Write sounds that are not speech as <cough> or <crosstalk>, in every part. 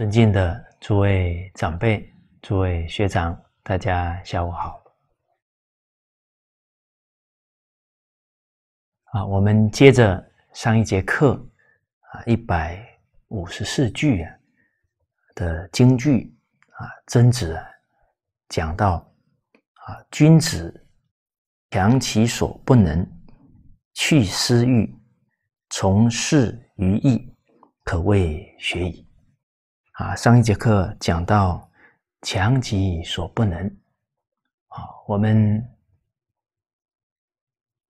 尊敬的诸位长辈、诸位学长，大家下午好。啊，我们接着上一节课，啊，一百五十四句啊的京剧啊，曾子讲到啊，君子强其所不能，去私欲，从事于义，可谓学矣。啊，上一节课讲到强己所不能，啊，我们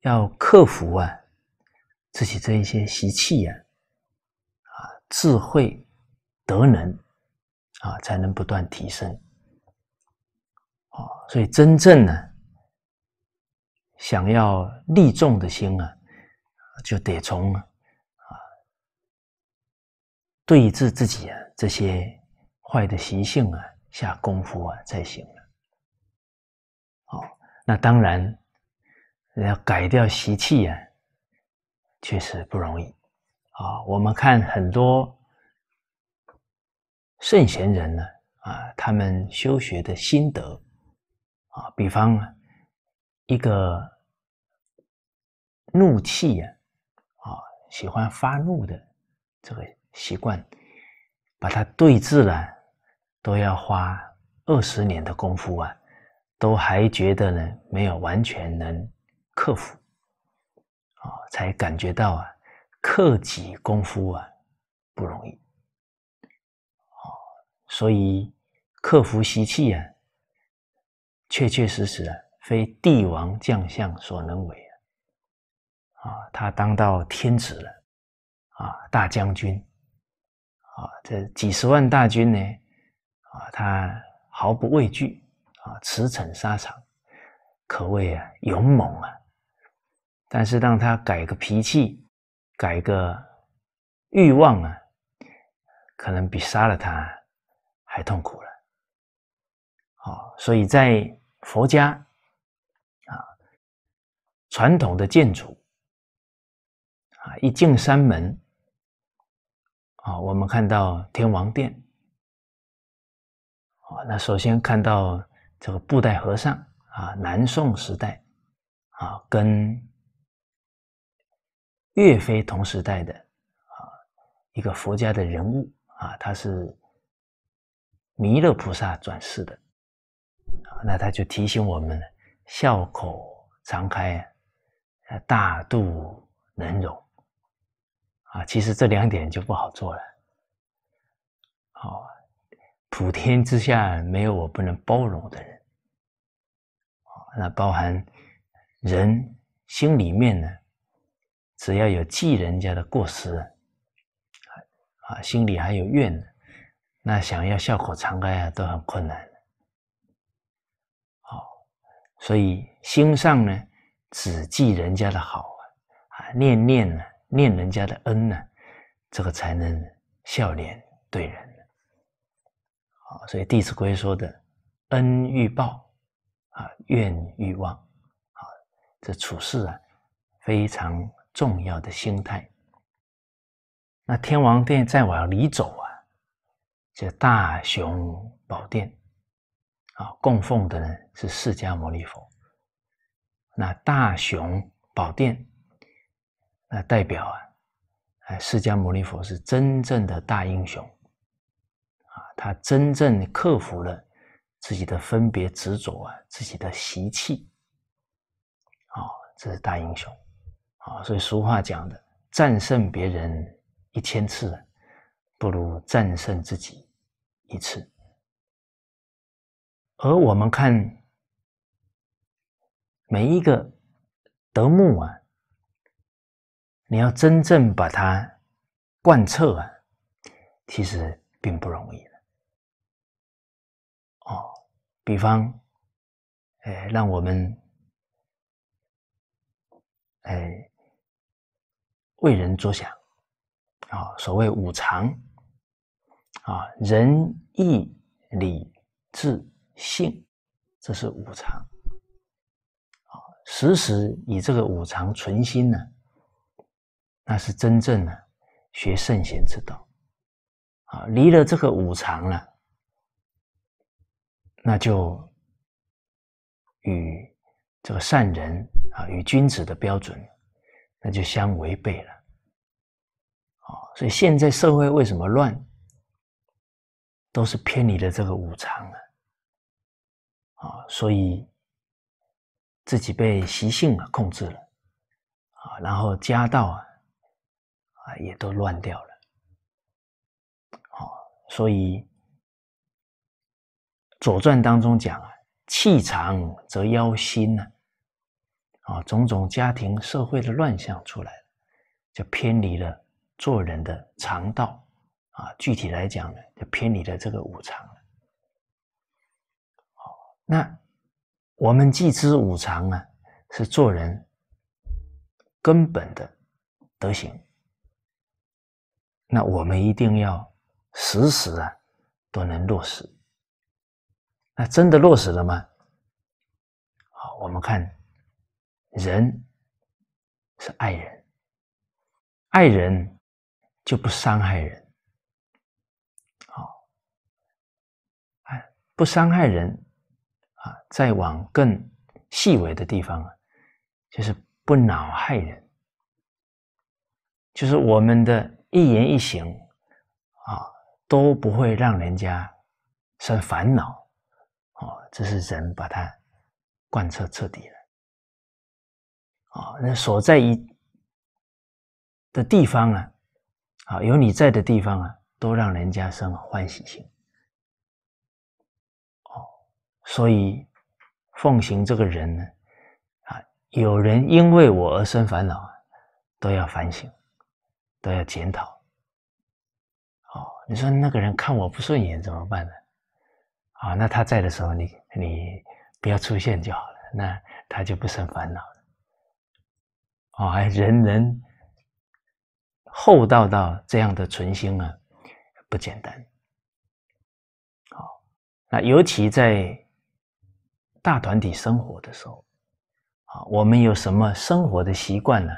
要克服啊自己这一些习气呀，啊，智慧德能啊，才能不断提升。啊，所以真正呢，想要立众的心啊，就得从啊对治自己啊。这些坏的习性啊，下功夫啊才行了。好，那当然，要改掉习气呀，确实不容易啊。我们看很多圣贤人呢，啊，他们修学的心得啊，比方一个怒气呀，啊，喜欢发怒的这个习惯。把它对峙了，都要花二十年的功夫啊，都还觉得呢没有完全能克服，啊，才感觉到啊，克己功夫啊不容易，啊，所以克服习气啊，确确实实啊，非帝王将相所能为啊，啊，他当到天子了，啊，大将军。啊，这几十万大军呢，啊，他毫不畏惧，啊，驰骋沙场，可谓啊勇猛啊。但是让他改个脾气，改个欲望啊，可能比杀了他还痛苦了。啊，所以在佛家啊传统的建筑啊，一进山门。啊，我们看到天王殿，啊，那首先看到这个布袋和尚啊，南宋时代啊，跟岳飞同时代的啊，一个佛家的人物啊，他是弥勒菩萨转世的，那他就提醒我们：笑口常开，大肚能容。啊，其实这两点就不好做了。好，普天之下没有我不能包容的人。那包含人心里面呢，只要有记人家的过失，啊，心里还有怨，那想要笑口常开啊，都很困难。好，所以心上呢，只记人家的好啊，念念呢。念人家的恩呢，这个才能笑脸对人。好，所以《弟子规》说的“恩欲报，啊怨欲忘”，啊，这处事啊非常重要的心态。那天王殿再往里走啊，这大雄宝殿，啊供奉的呢是释迦牟尼佛。那大雄宝殿。那代表啊，哎，释迦牟尼佛是真正的大英雄，啊，他真正克服了自己的分别执着啊，自己的习气，啊，这是大英雄，啊，所以俗话讲的，战胜别人一千次，不如战胜自己一次。而我们看每一个德牧啊。你要真正把它贯彻啊，其实并不容易的。哦，比方，哎，让我们哎为人着想啊，所谓五常啊，仁义礼智信，这是五常啊，时时以这个五常存心呢。那是真正的学圣贤之道，啊，离了这个五常了，那就与这个善人啊、与君子的标准，那就相违背了，啊，所以现在社会为什么乱，都是偏离了这个五常的。啊，所以自己被习性啊控制了，啊，然后家道啊。也都乱掉了，好，所以《左传》当中讲啊，“气长则妖心”呢，啊，种种家庭社会的乱象出来了，就偏离了做人的常道，啊，具体来讲呢，就偏离了这个五常了。好，那我们既知五常呢，是做人根本的德行。那我们一定要时时啊都能落实。那真的落实了吗？好，我们看，人是爱人，爱人就不伤害人。好，哎，不伤害人啊，再往更细微的地方啊，就是不恼害人，就是我们的。一言一行，啊，都不会让人家生烦恼，哦，这是人把它贯彻彻底了，啊，那所在一的地方啊，啊，有你在的地方啊，都让人家生欢喜心，哦，所以奉行这个人呢，啊，有人因为我而生烦恼，都要反省。都要检讨。哦，你说那个人看我不顺眼怎么办呢？啊，那他在的时候，你你不要出现就好了，那他就不生烦恼了。哦，哎，人人厚道到这样的存心啊，不简单。好，那尤其在大团体生活的时候，啊，我们有什么生活的习惯呢？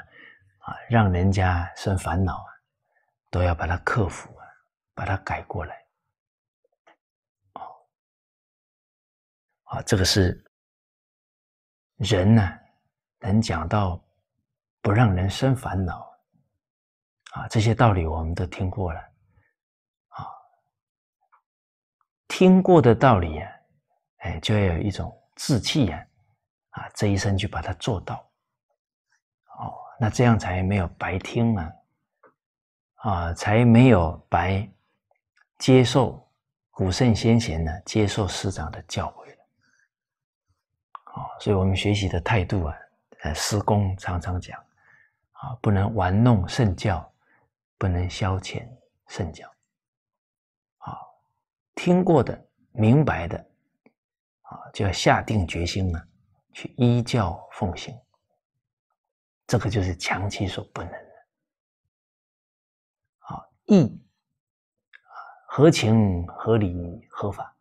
啊，让人家生烦恼啊，都要把它克服啊，把它改过来。哦，啊，这个是人呢，能讲到不让人生烦恼啊，这些道理我们都听过了，啊，听过的道理呀，哎，就要有一种志气呀，啊，这一生就把它做到，哦。那这样才没有白听啊，啊，才没有白接受古圣先贤的、接受师长的教诲啊。所以，我们学习的态度啊，呃，师公常常讲啊，不能玩弄圣教，不能消遣圣教。啊，听过的、明白的啊，就要下定决心呢，去依教奉行。这个就是强其所不能的。好义，啊，合情、合理、合法。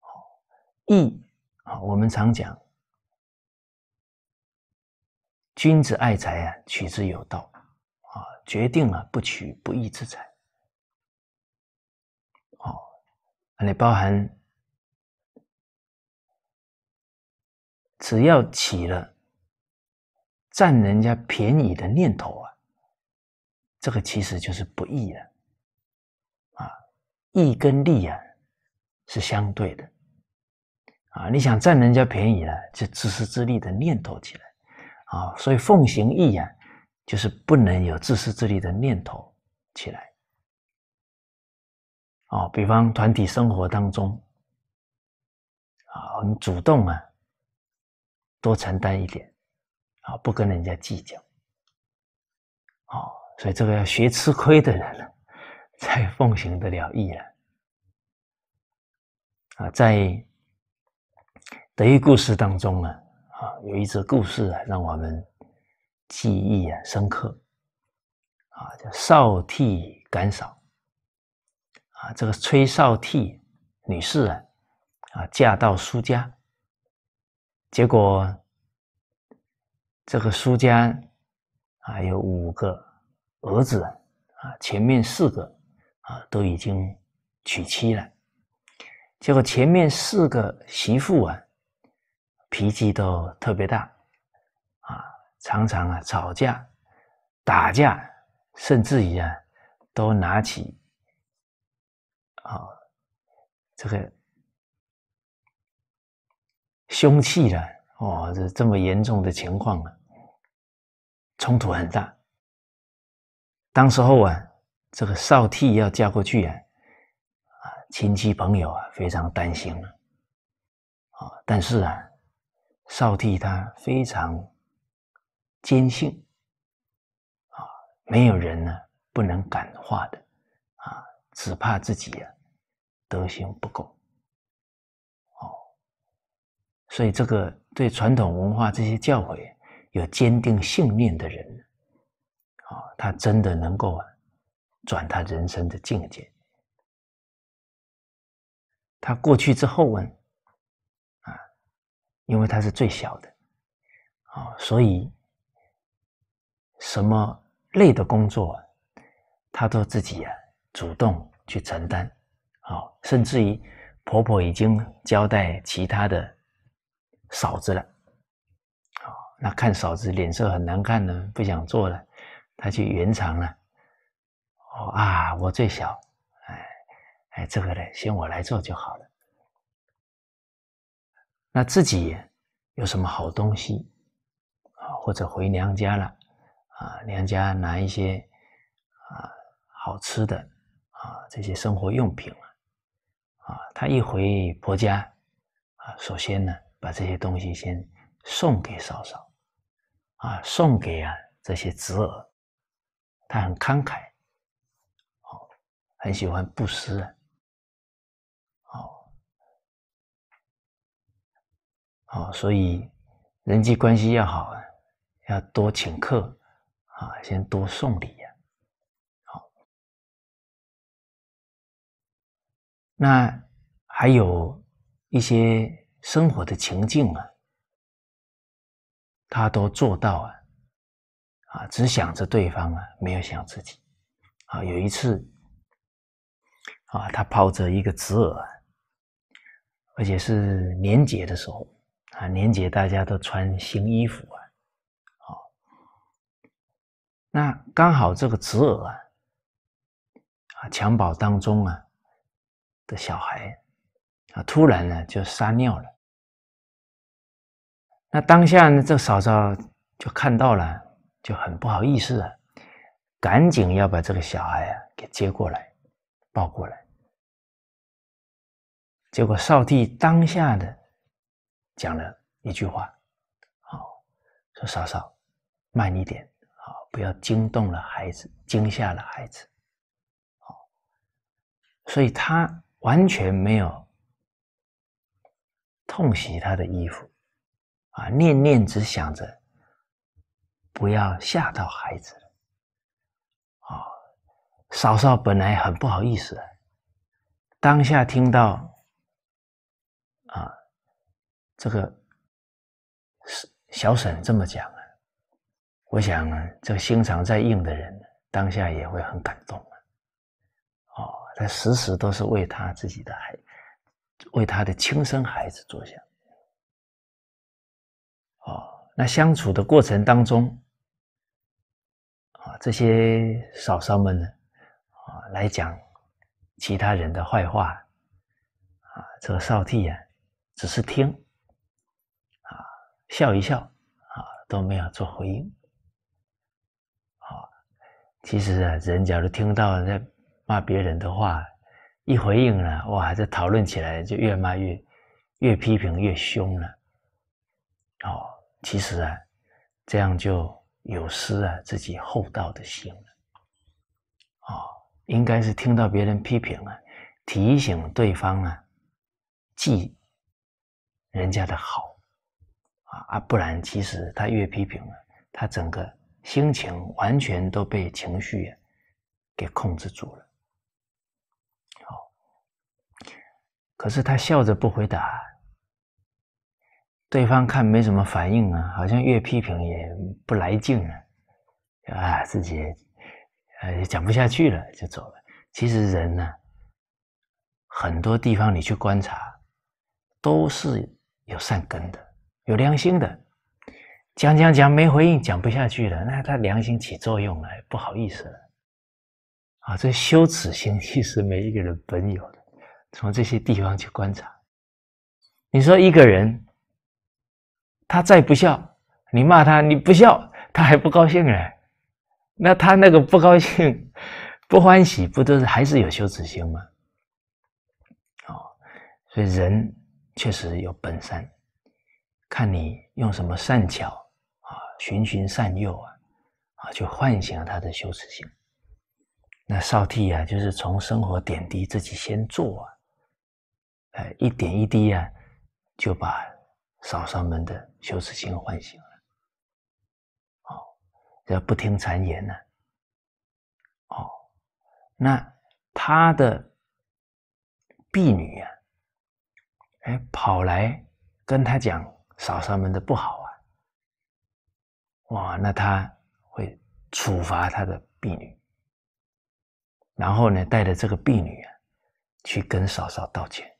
好义，啊，我们常讲，君子爱财啊，取之有道啊，决定了不取不义之财。哦，那包含，只要起了。占人家便宜的念头啊，这个其实就是不义了。啊，义跟利啊是相对的啊，你想占人家便宜了，就自私自利的念头起来啊，所以奉行义啊，就是不能有自私自利的念头起来啊。比方团体生活当中啊，我们主动啊，多承担一点。啊，不跟人家计较，哦，所以这个要学吃亏的人呢，才奉行得了义了。啊，在德育故事当中呢，啊，有一则故事啊，让我们记忆啊深刻，啊，叫少替赶嫂。啊，这个崔少替女士啊，啊，嫁到苏家，结果。这个苏家啊，有五个儿子啊，前面四个啊都已经娶妻了，结果前面四个媳妇啊，脾气都特别大啊，常常啊吵架、打架，甚至于啊，都拿起啊这个凶器了。哦，这这么严重的情况啊，冲突很大。当时候啊，这个少替要嫁过去啊，啊，亲戚朋友啊非常担心了。啊，但是啊，少替他非常坚信，啊，没有人呢不能感化的，啊，只怕自己啊德行不够。所以，这个对传统文化这些教诲有坚定信念的人，啊，他真的能够转他人生的境界。他过去之后问，啊，因为他是最小的，啊，所以什么累的工作，他都自己呀主动去承担。啊，甚至于婆婆已经交代其他的。嫂子了，哦，那看嫂子脸色很难看呢，不想做了，他去圆场了。哦啊，我最小，哎哎，这个呢，先我来做就好了。那自己有什么好东西啊？或者回娘家了啊？娘家拿一些啊好吃的啊，这些生活用品啊。他一回婆家啊，首先呢。把这些东西先送给嫂嫂，啊，送给啊这些侄儿，他很慷慨，好，很喜欢布施，好，好，所以人际关系要好啊，要多请客，啊，先多送礼呀，好，那还有一些。生活的情境啊，他都做到啊，啊，只想着对方啊，没有想自己啊。有一次啊，他抱着一个侄儿啊，而且是年节的时候啊，年节大家都穿新衣服啊，好，那刚好这个侄儿啊，啊，襁褓当中啊的小孩啊，突然呢就撒尿了。那当下呢？这嫂嫂就看到了，就很不好意思，啊，赶紧要把这个小孩啊给接过来，抱过来。结果少帝当下的讲了一句话：“好，说嫂嫂慢一点，好不要惊动了孩子，惊吓了孩子。”好，所以他完全没有痛洗他的衣服。啊，念念只想着不要吓到孩子。哦，嫂嫂本来很不好意思，当下听到啊，这个小沈这么讲啊，我想这心肠再硬的人，当下也会很感动哦，他时时都是为他自己的孩，为他的亲生孩子着想。那相处的过程当中，啊，这些嫂嫂们呢，啊，来讲其他人的坏话，啊，这个少帝啊，只是听，啊，笑一笑，啊，都没有做回应，好，其实啊，人假如听到在骂别人的话，一回应了，哇，这讨论起来就越骂越，越批评越凶了，哦。其实啊，这样就有失啊自己厚道的心了哦，应该是听到别人批评了，提醒对方啊记人家的好啊啊！不然，其实他越批评了，他整个心情完全都被情绪给控制住了。哦。可是他笑着不回答。对方看没什么反应啊，好像越批评也不来劲啊，啊，自己呃讲不下去了，就走了。其实人呢，很多地方你去观察，都是有善根的、有良心的。讲讲讲没回应，讲不下去了，那他良心起作用了，不好意思了。啊，这羞耻心其实每一个人本有的，从这些地方去观察。你说一个人。他再不笑，你骂他，你不笑，他还不高兴呢。那他那个不高兴、不欢喜，不都是还是有羞耻心吗？哦，所以人确实有本善，看你用什么善巧啊，循循善诱啊，啊，就唤醒了他的羞耻心。那少替啊，就是从生活点滴自己先做啊，哎，一点一滴啊，就把少少们的。求自性唤醒了，哦，要不听谗言呢，哦，那他的婢女呀，哎，跑来跟他讲嫂嫂们的不好啊，哇，那他会处罚他的婢女，然后呢，带着这个婢女啊，去跟嫂嫂道歉。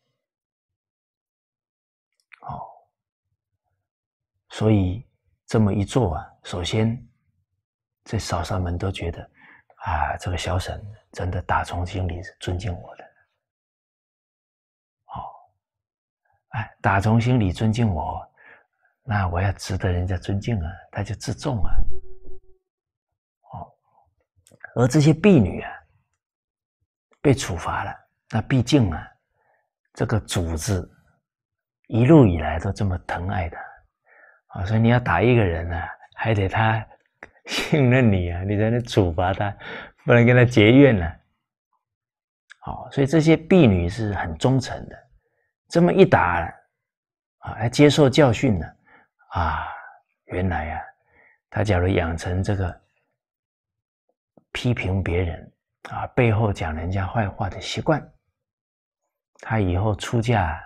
所以这么一做啊，首先这少上们都觉得啊，这个小沈真的打从心里尊敬我的，哦，哎，打从心里尊敬我，那我要值得人家尊敬啊，他就自重啊，哦，而这些婢女啊，被处罚了，那毕竟啊，这个主子一路以来都这么疼爱他。我说你要打一个人呢，还得他信任你啊！你在那处罚他，不能跟他结怨呢。好，所以这些婢女是很忠诚的。这么一打，啊，来接受教训了。啊，原来啊，他假如养成这个批评别人啊、背后讲人家坏话的习惯，他以后出嫁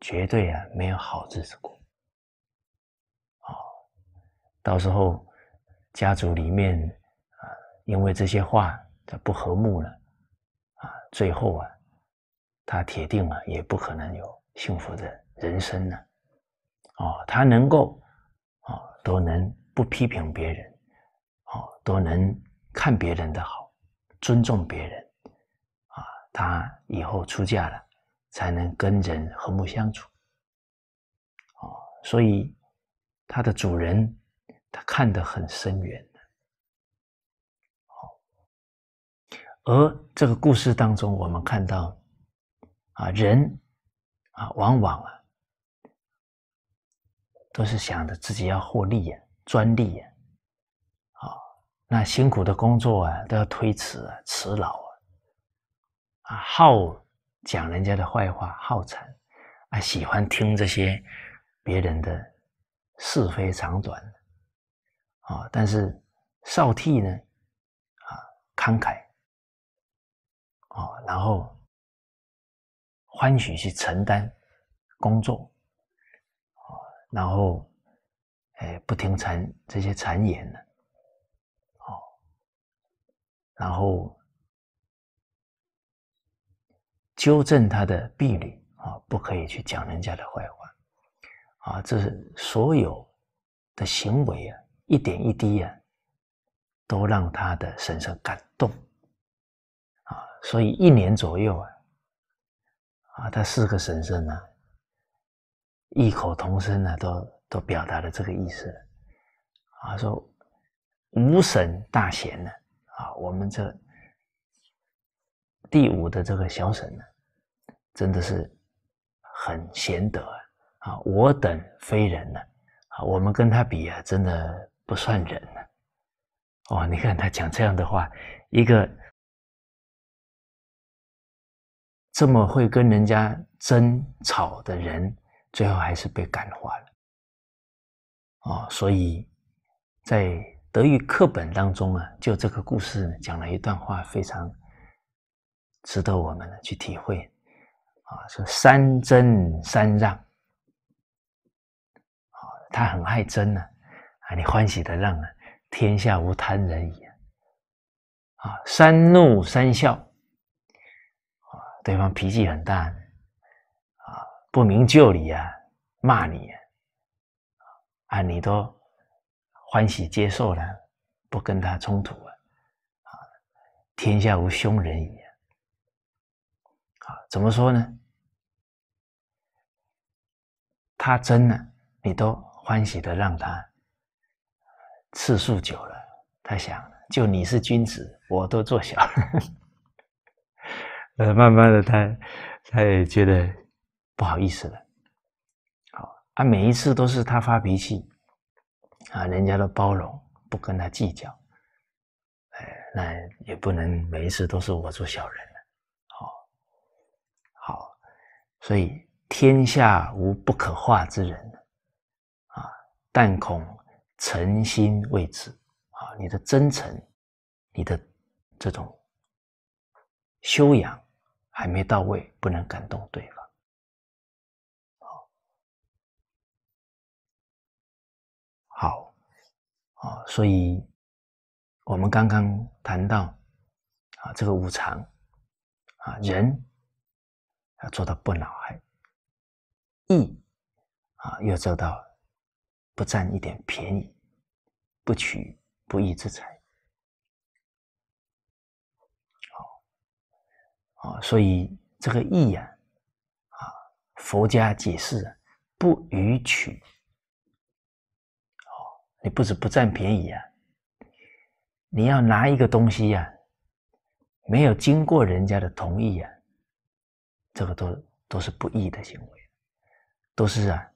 绝对啊没有好日子过。到时候，家族里面啊，因为这些话，他不和睦了，啊，最后啊，他铁定啊，也不可能有幸福的人生呢。哦，他能够，哦，都能不批评别人，哦，都能看别人的好，尊重别人，啊，他以后出嫁了，才能跟人和睦相处。哦，所以他的主人。他看得很深远的，好。而这个故事当中，我们看到啊，人啊，往往啊，都是想着自己要获利呀、专利呀，好，那辛苦的工作啊，都要推迟啊、辞劳啊，啊，好讲人家的坏话，好惨，啊，喜欢听这些别人的是非长短。啊，但是少替呢？啊，慷慨啊，然后欢喜去承担工作啊，然后哎，不听谗这些谗言呢，哦，然后纠正他的婢女啊，不可以去讲人家的坏话啊，这是所有的行为啊。一点一滴啊，都让他的婶婶感动啊，所以一年左右啊，啊，他四个婶婶呢，异口同声呢，都都表达了这个意思啊，说五婶大贤呢啊，我们这第五的这个小婶呢，真的是很贤德啊，我等非人呢啊，我们跟他比啊，真的。不算人呢，哦，你看他讲这样的话，一个这么会跟人家争吵的人，最后还是被感化了，哦，所以在德育课本当中啊，就这个故事讲了一段话，非常值得我们呢去体会啊，说三争三让，啊，他很爱争呢。你欢喜的让啊，天下无贪人矣啊！三怒三笑啊，对方脾气很大啊，不明就里啊，骂你啊，你都欢喜接受了，不跟他冲突啊！啊，天下无凶人矣啊！怎么说呢？他真的，你都欢喜的让他。次数久了，他想，就你是君子，我都做小。<laughs> 呃，慢慢的，他他也觉得不好意思了。好，啊，每一次都是他发脾气，啊，人家都包容，不跟他计较。哎，那也不能每一次都是我做小人了。好，好，所以天下无不可化之人，啊，但恐。诚心未至，啊，你的真诚，你的这种修养还没到位，不能感动对方。好，啊，所以我们刚刚谈到，啊，这个无常，啊，人要做到不恼害，意啊，要做到。不占一点便宜，不取不义之财。好，啊，所以这个义啊，啊，佛家解释啊，不取。哦，你不止不占便宜啊，你要拿一个东西呀，没有经过人家的同意啊，这个都都是不义的行为，都是啊。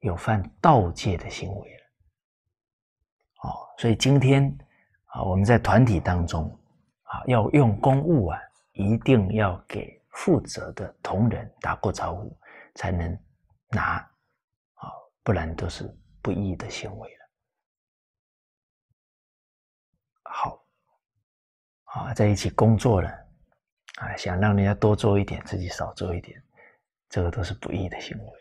有犯盗戒的行为了，哦，所以今天啊，我们在团体当中啊，要用公务啊，一定要给负责的同仁打过招呼，才能拿，哦，不然都是不义的行为了。好，啊，在一起工作了，啊，想让人家多做一点，自己少做一点，这个都是不义的行为。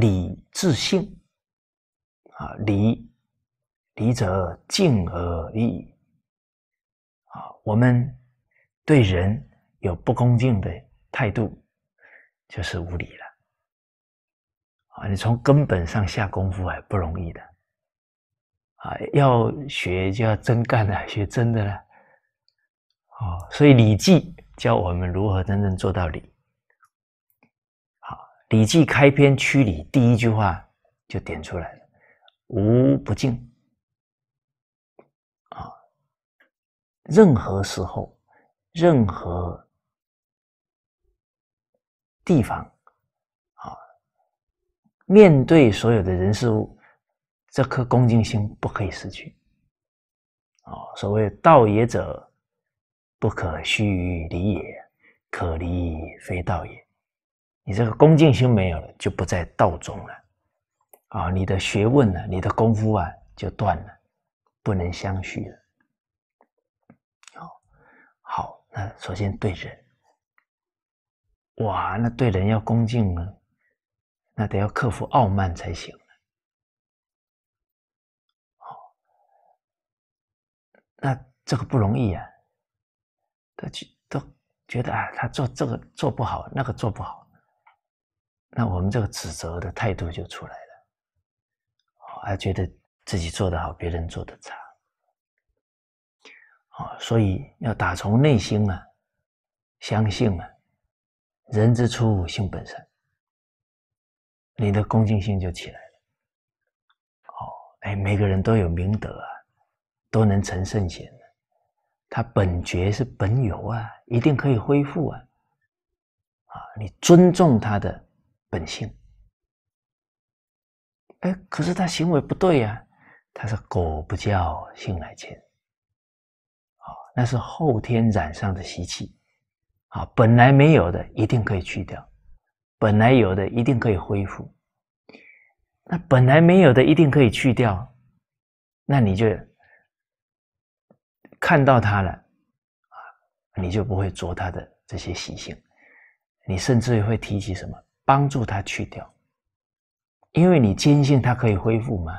礼智性，啊礼，礼者敬而义，啊我们对人有不恭敬的态度，就是无礼了，啊你从根本上下功夫还不容易的，啊要学就要真干呢，学真的呢，啊。所以礼记教我们如何真正做到礼。《礼记》开篇曲里第一句话就点出来了：“无不敬。”啊，任何时候、任何地方，啊，面对所有的人事物，这颗恭敬心不可以失去。啊，所谓“道也者，不可虚于离也，可离非道也。”你这个恭敬心没有了，就不在道中了，啊！你的学问呢，你的功夫啊，就断了，不能相续了。好，好，那首先对人，哇，那对人要恭敬呢，那得要克服傲慢才行好，那这个不容易啊，都去都觉得啊，他做这个做不好，那个做不好。那我们这个指责的态度就出来了，啊，觉得自己做的好，别人做的差，啊，所以要打从内心啊，相信啊，人之初性本善，你的恭敬心就起来了，哦，哎，每个人都有明德啊，都能成圣贤，他本觉是本有啊，一定可以恢复啊，啊，你尊重他的。本性，哎，可是他行为不对呀。他是“狗不叫性乃迁”，啊，那是后天染上的习气。啊，本来没有的一定可以去掉，本来有的一定可以恢复。那本来没有的一定可以去掉，那你就看到他了，啊，你就不会着他的这些习性，你甚至会提起什么。帮助他去掉，因为你坚信他可以恢复嘛。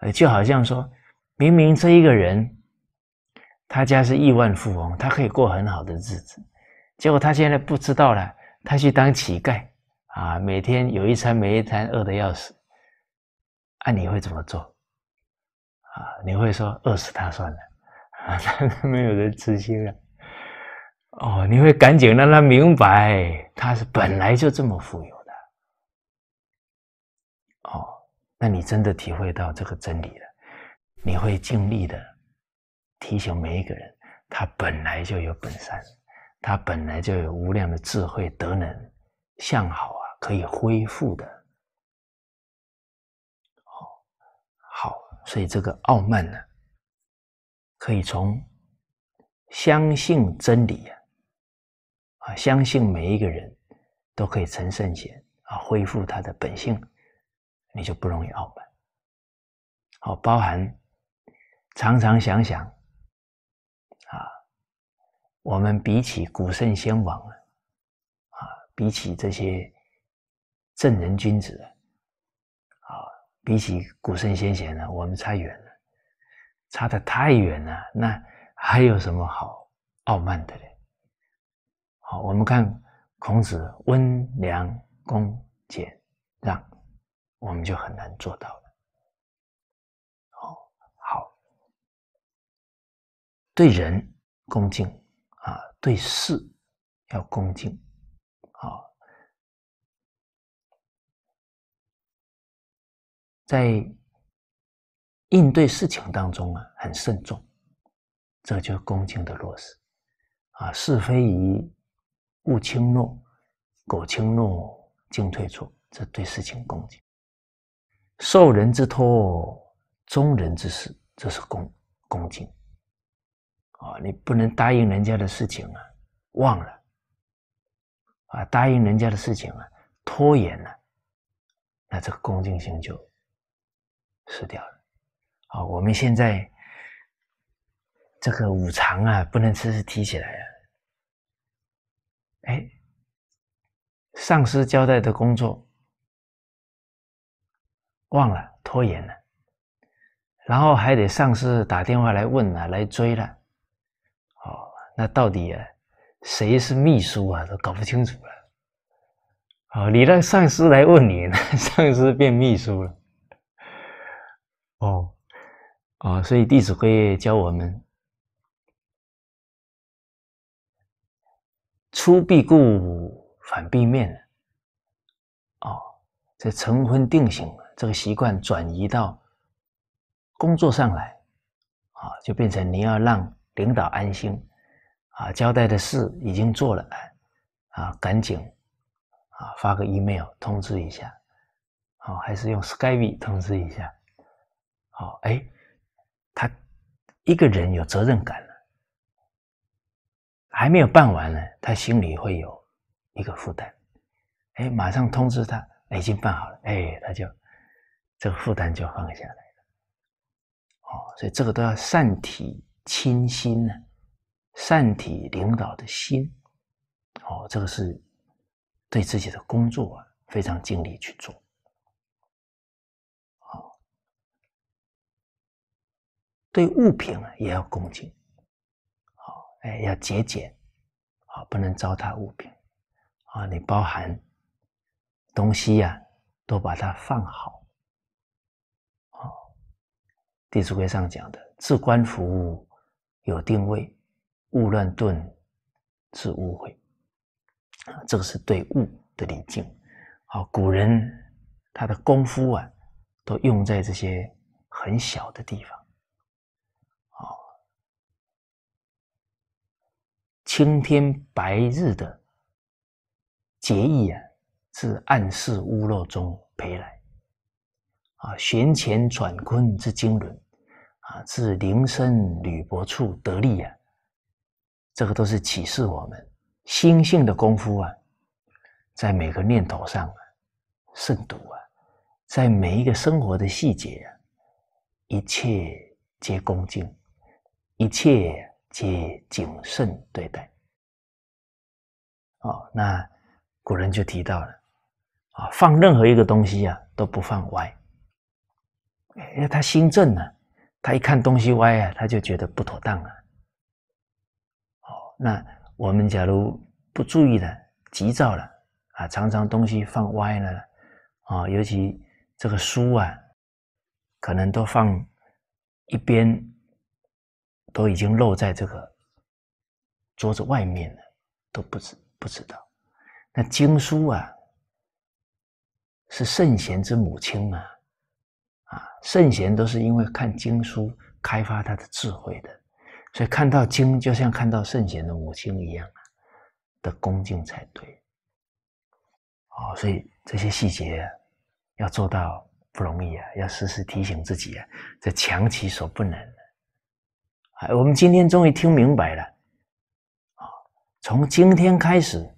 呃，就好像说，明明这一个人，他家是亿万富翁，他可以过很好的日子，结果他现在不知道了，他去当乞丐啊，每天有一餐没一餐，饿得要死。啊，你会怎么做？啊，你会说饿死他算了，他 <laughs> 没有人吃悲了。哦，你会赶紧让他明白，他是本来就这么富有的。哦，那你真的体会到这个真理了，你会尽力的提醒每一个人，他本来就有本善，他本来就有无量的智慧德能，向好啊，可以恢复的。哦，好，所以这个傲慢呢，可以从相信真理呀。啊，相信每一个人都可以成圣贤啊，恢复他的本性，你就不容易傲慢。好，包含常常想想啊，我们比起古圣先王啊，啊，比起这些正人君子啊，啊，比起古圣先贤呢，我们差远了，差的太远了，那还有什么好傲慢的呢？我们看孔子温良恭俭让，我们就很难做到了。哦，好，对人恭敬啊，对事要恭敬。好，在应对事情当中啊，很慎重，这就是恭敬的落实啊，是非宜。勿轻诺，苟轻诺，进退错。这对事情恭敬，受人之托，忠人之事，这是恭恭敬。啊，你不能答应人家的事情啊，忘了啊，答应人家的事情啊，拖延了，那这个恭敬心就失掉了。啊，我们现在这个五常啊，不能时时提起来啊。哎，上司交代的工作忘了，拖延了，然后还得上司打电话来问啊，来追了。哦，那到底啊，谁是秘书啊，都搞不清楚了。哦，你让上司来问你，<laughs> 上司变秘书了。哦，哦，所以《弟子规》教我们。出必故，反必面。哦，这成婚定型，这个习惯转移到工作上来，啊，就变成你要让领导安心，啊，交代的事已经做了，啊，赶紧，啊，发个 email 通知一下，好，还是用 Skype 通知一下，好，哎，他一个人有责任感了。还没有办完呢，他心里会有一个负担。哎，马上通知他，哎，已经办好了。哎，他就这个负担就放下来了。哦，所以这个都要善体亲心呢，善体领导的心。哦，这个是对自己的工作啊，非常尽力去做。好，对物品啊，也要恭敬。哎，要节俭啊，不能糟蹋物品啊！你包含东西呀，都把它放好啊。《弟子规》上讲的“置冠服，有定位，勿乱顿，致污秽”，啊，这个是对物的礼敬。好，古人他的功夫啊，都用在这些很小的地方。青天白日的结义啊，自暗室屋漏中培来；啊，旋乾转坤之经纶，啊，自灵身履薄处得力呀。这个都是启示我们心性的功夫啊，在每个念头上啊，慎独啊，在每一个生活的细节啊，一切皆恭敬，一切。去谨慎对待。哦，那古人就提到了，啊，放任何一个东西啊，都不放歪，因为他心正呢，他一看东西歪啊，他就觉得不妥当了。哦，那我们假如不注意了，急躁了啊，常常东西放歪了，啊，尤其这个书啊，可能都放一边。都已经露在这个桌子外面了，都不知不知道。那经书啊，是圣贤之母亲嘛，啊，圣贤都是因为看经书开发他的智慧的，所以看到经就像看到圣贤的母亲一样啊，的恭敬才对。哦，所以这些细节要做到不容易啊，要时时提醒自己啊，这强其所不能。我们今天终于听明白了，啊，从今天开始，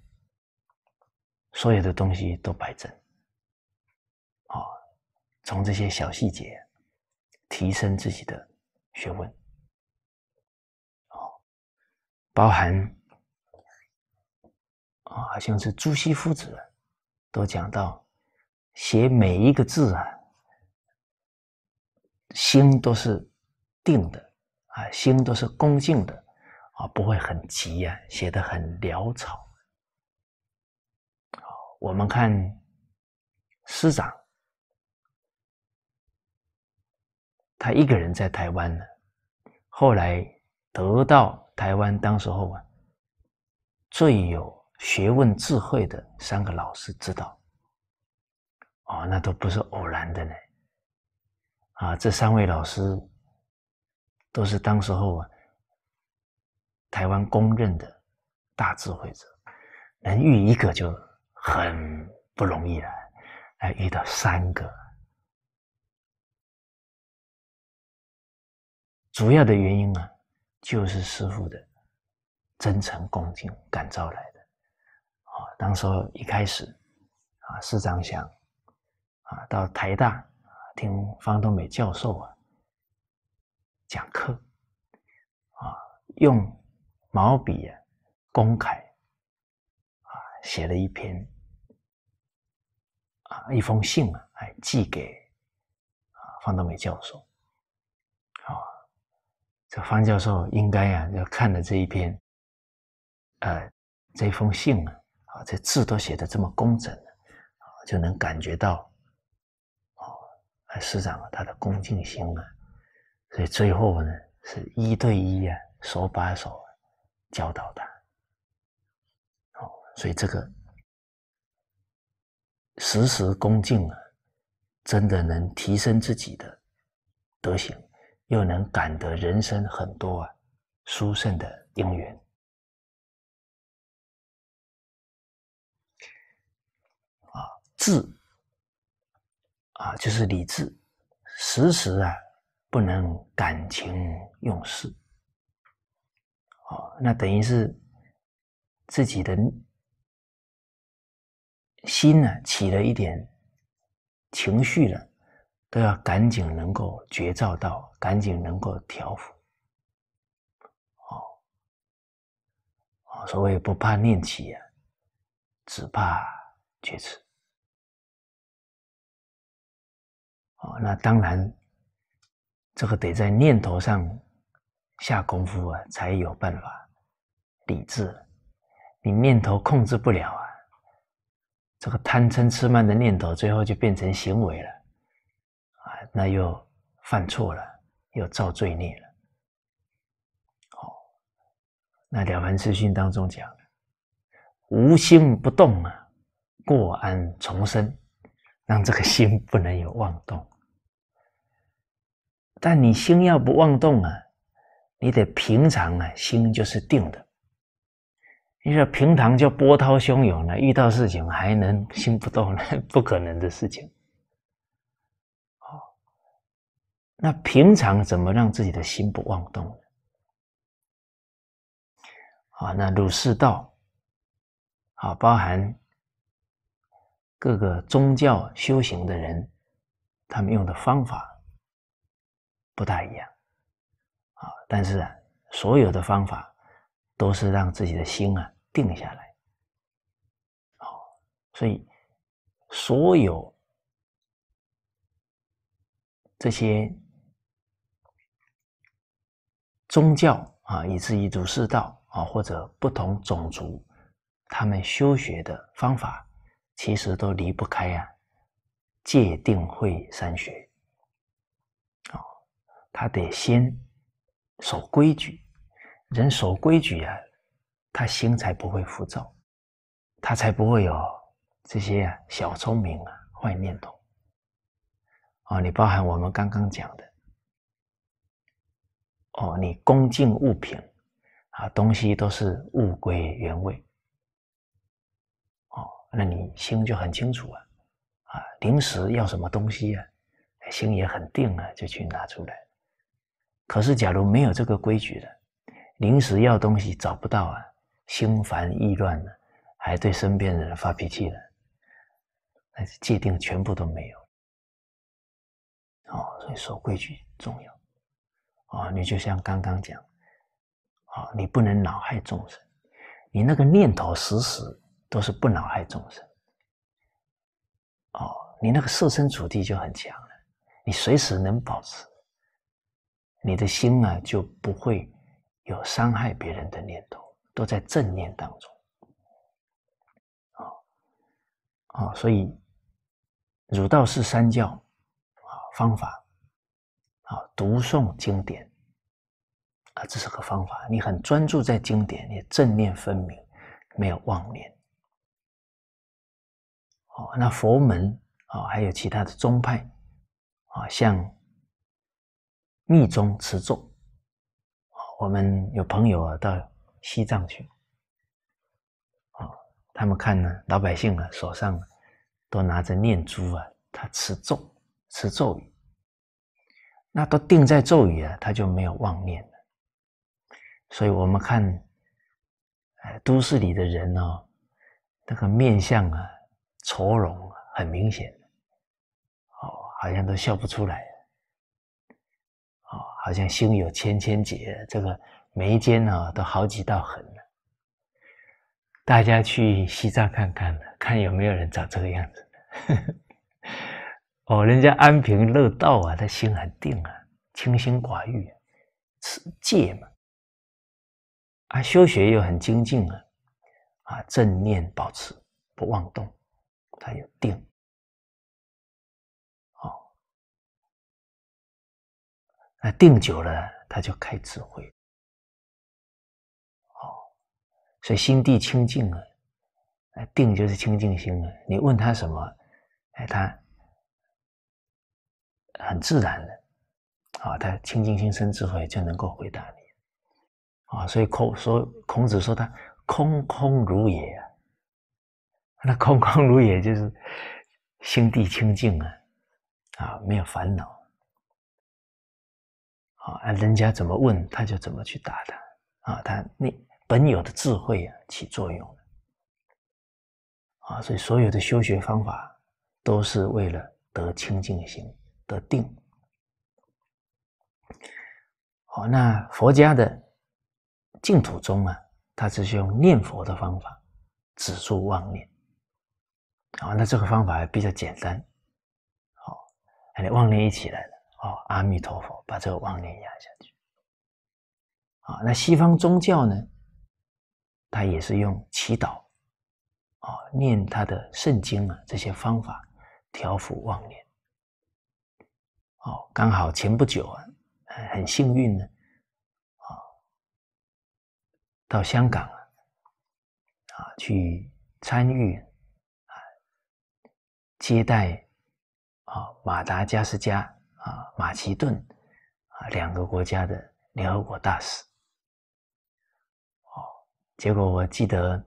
所有的东西都摆正，啊，从这些小细节提升自己的学问，啊，包含啊，好像是朱熹夫子都讲到，写每一个字啊，心都是定的。啊，心都是恭敬的啊，不会很急呀，写的很潦草。我们看师长，他一个人在台湾呢，后来得到台湾当时候啊最有学问智慧的三个老师指导。哦，那都不是偶然的呢。啊，这三位老师。都是当时候啊，台湾公认的大智慧者，能遇一个就很不容易了，还遇到三个，主要的原因啊，就是师傅的真诚恭敬感召来的。啊，当时候一开始，啊，师长想，啊，到台大听方东美教授啊。讲课啊，用毛笔啊，公开啊，写了一篇啊，一封信啊，来寄给啊方德美教授。啊，这方教授应该啊，要看的这一篇，呃，这封信啊，啊，这字都写的这么工整，就能感觉到哦，师长他的恭敬心啊。所以最后呢，是一对一啊，手把手教导他。哦，所以这个时时恭敬啊，真的能提升自己的德行，又能感得人生很多啊殊胜的因缘。啊，智啊，就是理智，时时啊。不能感情用事，哦，那等于是自己的心呢起了一点情绪了，都要赶紧能够觉照到，赶紧能够调伏。哦，哦，所谓不怕念起呀，只怕觉迟。哦，那当然。这个得在念头上下功夫啊，才有办法抵制。你念头控制不了啊，这个贪嗔痴慢的念头，最后就变成行为了啊，那又犯错了，又造罪孽了。好，那了凡四训当中讲，无心不动啊，过安重生，让这个心不能有妄动。但你心要不妄动啊，你得平常啊，心就是定的。你说平常就波涛汹涌呢，遇到事情还能心不动呢？<laughs> 不可能的事情。好，那平常怎么让自己的心不妄动？呢？好，那儒释道，好，包含各个宗教修行的人，他们用的方法。不大一样，啊，但是啊，所有的方法都是让自己的心啊定下来，好，所以所有这些宗教啊，以至于儒释道啊，或者不同种族，他们修学的方法，其实都离不开啊戒定慧三学。他得先守规矩，人守规矩啊，他心才不会浮躁，他才不会有这些小聪明啊、坏念头。哦，你包含我们刚刚讲的，哦，你恭敬物品，啊，东西都是物归原位，哦，那你心就很清楚啊，啊，临时要什么东西啊，心也很定啊，就去拿出来。可是，假如没有这个规矩的，临时要东西找不到啊，心烦意乱的，还对身边人发脾气的，那界定全部都没有。哦，所以守规矩重要。哦，你就像刚刚讲，哦，你不能恼害众生，你那个念头时时都是不恼害众生。哦，你那个设身处地就很强了，你随时能保持。你的心啊就不会有伤害别人的念头，都在正念当中。啊啊，所以儒道是三教啊方法啊，读诵经典啊，这是个方法。你很专注在经典，你正念分明，没有妄念。哦，那佛门啊，还有其他的宗派啊，像。密宗持咒，我们有朋友啊到西藏去，啊，他们看呢老百姓啊手上都拿着念珠啊，他持咒、持咒语，那都定在咒语啊，他就没有妄念了。所以我们看，都市里的人哦，这个面相啊，愁容很明显，哦，好像都笑不出来。好像胸有千千结，这个眉间呢都好几道痕大家去西藏看看，看有没有人长这个样子。<laughs> 哦，人家安贫乐道啊，他心很定啊，清心寡欲，持戒嘛，啊修学又很精进啊，啊正念保持不妄动，他有定。那定久了，他就开智慧，好，所以心地清净啊，哎，定就是清净心啊。你问他什么，哎，他很自然的，啊，他清净心生智慧，就能够回答你，啊，所以孔说孔子说他空空如也啊，<laughs> 那空空如也就是心地清净啊，啊，没有烦恼。啊，人家怎么问，他就怎么去答的啊？他那本有的智慧啊，起作用啊！所以所有的修学方法都是为了得清净心、得定。好，那佛家的净土宗啊，他只是用念佛的方法止住妄念。好，那这个方法比较简单。好，你妄念一起来了。哦，阿弥陀佛，把这个妄念压下去。啊，那西方宗教呢？他也是用祈祷，哦，念他的圣经啊，这些方法调伏妄念。哦，刚好前不久啊，很幸运呢，啊，到香港了，啊，去参与啊，接待啊，马达加斯加。啊，马其顿啊，两个国家的联合国大使哦。结果我记得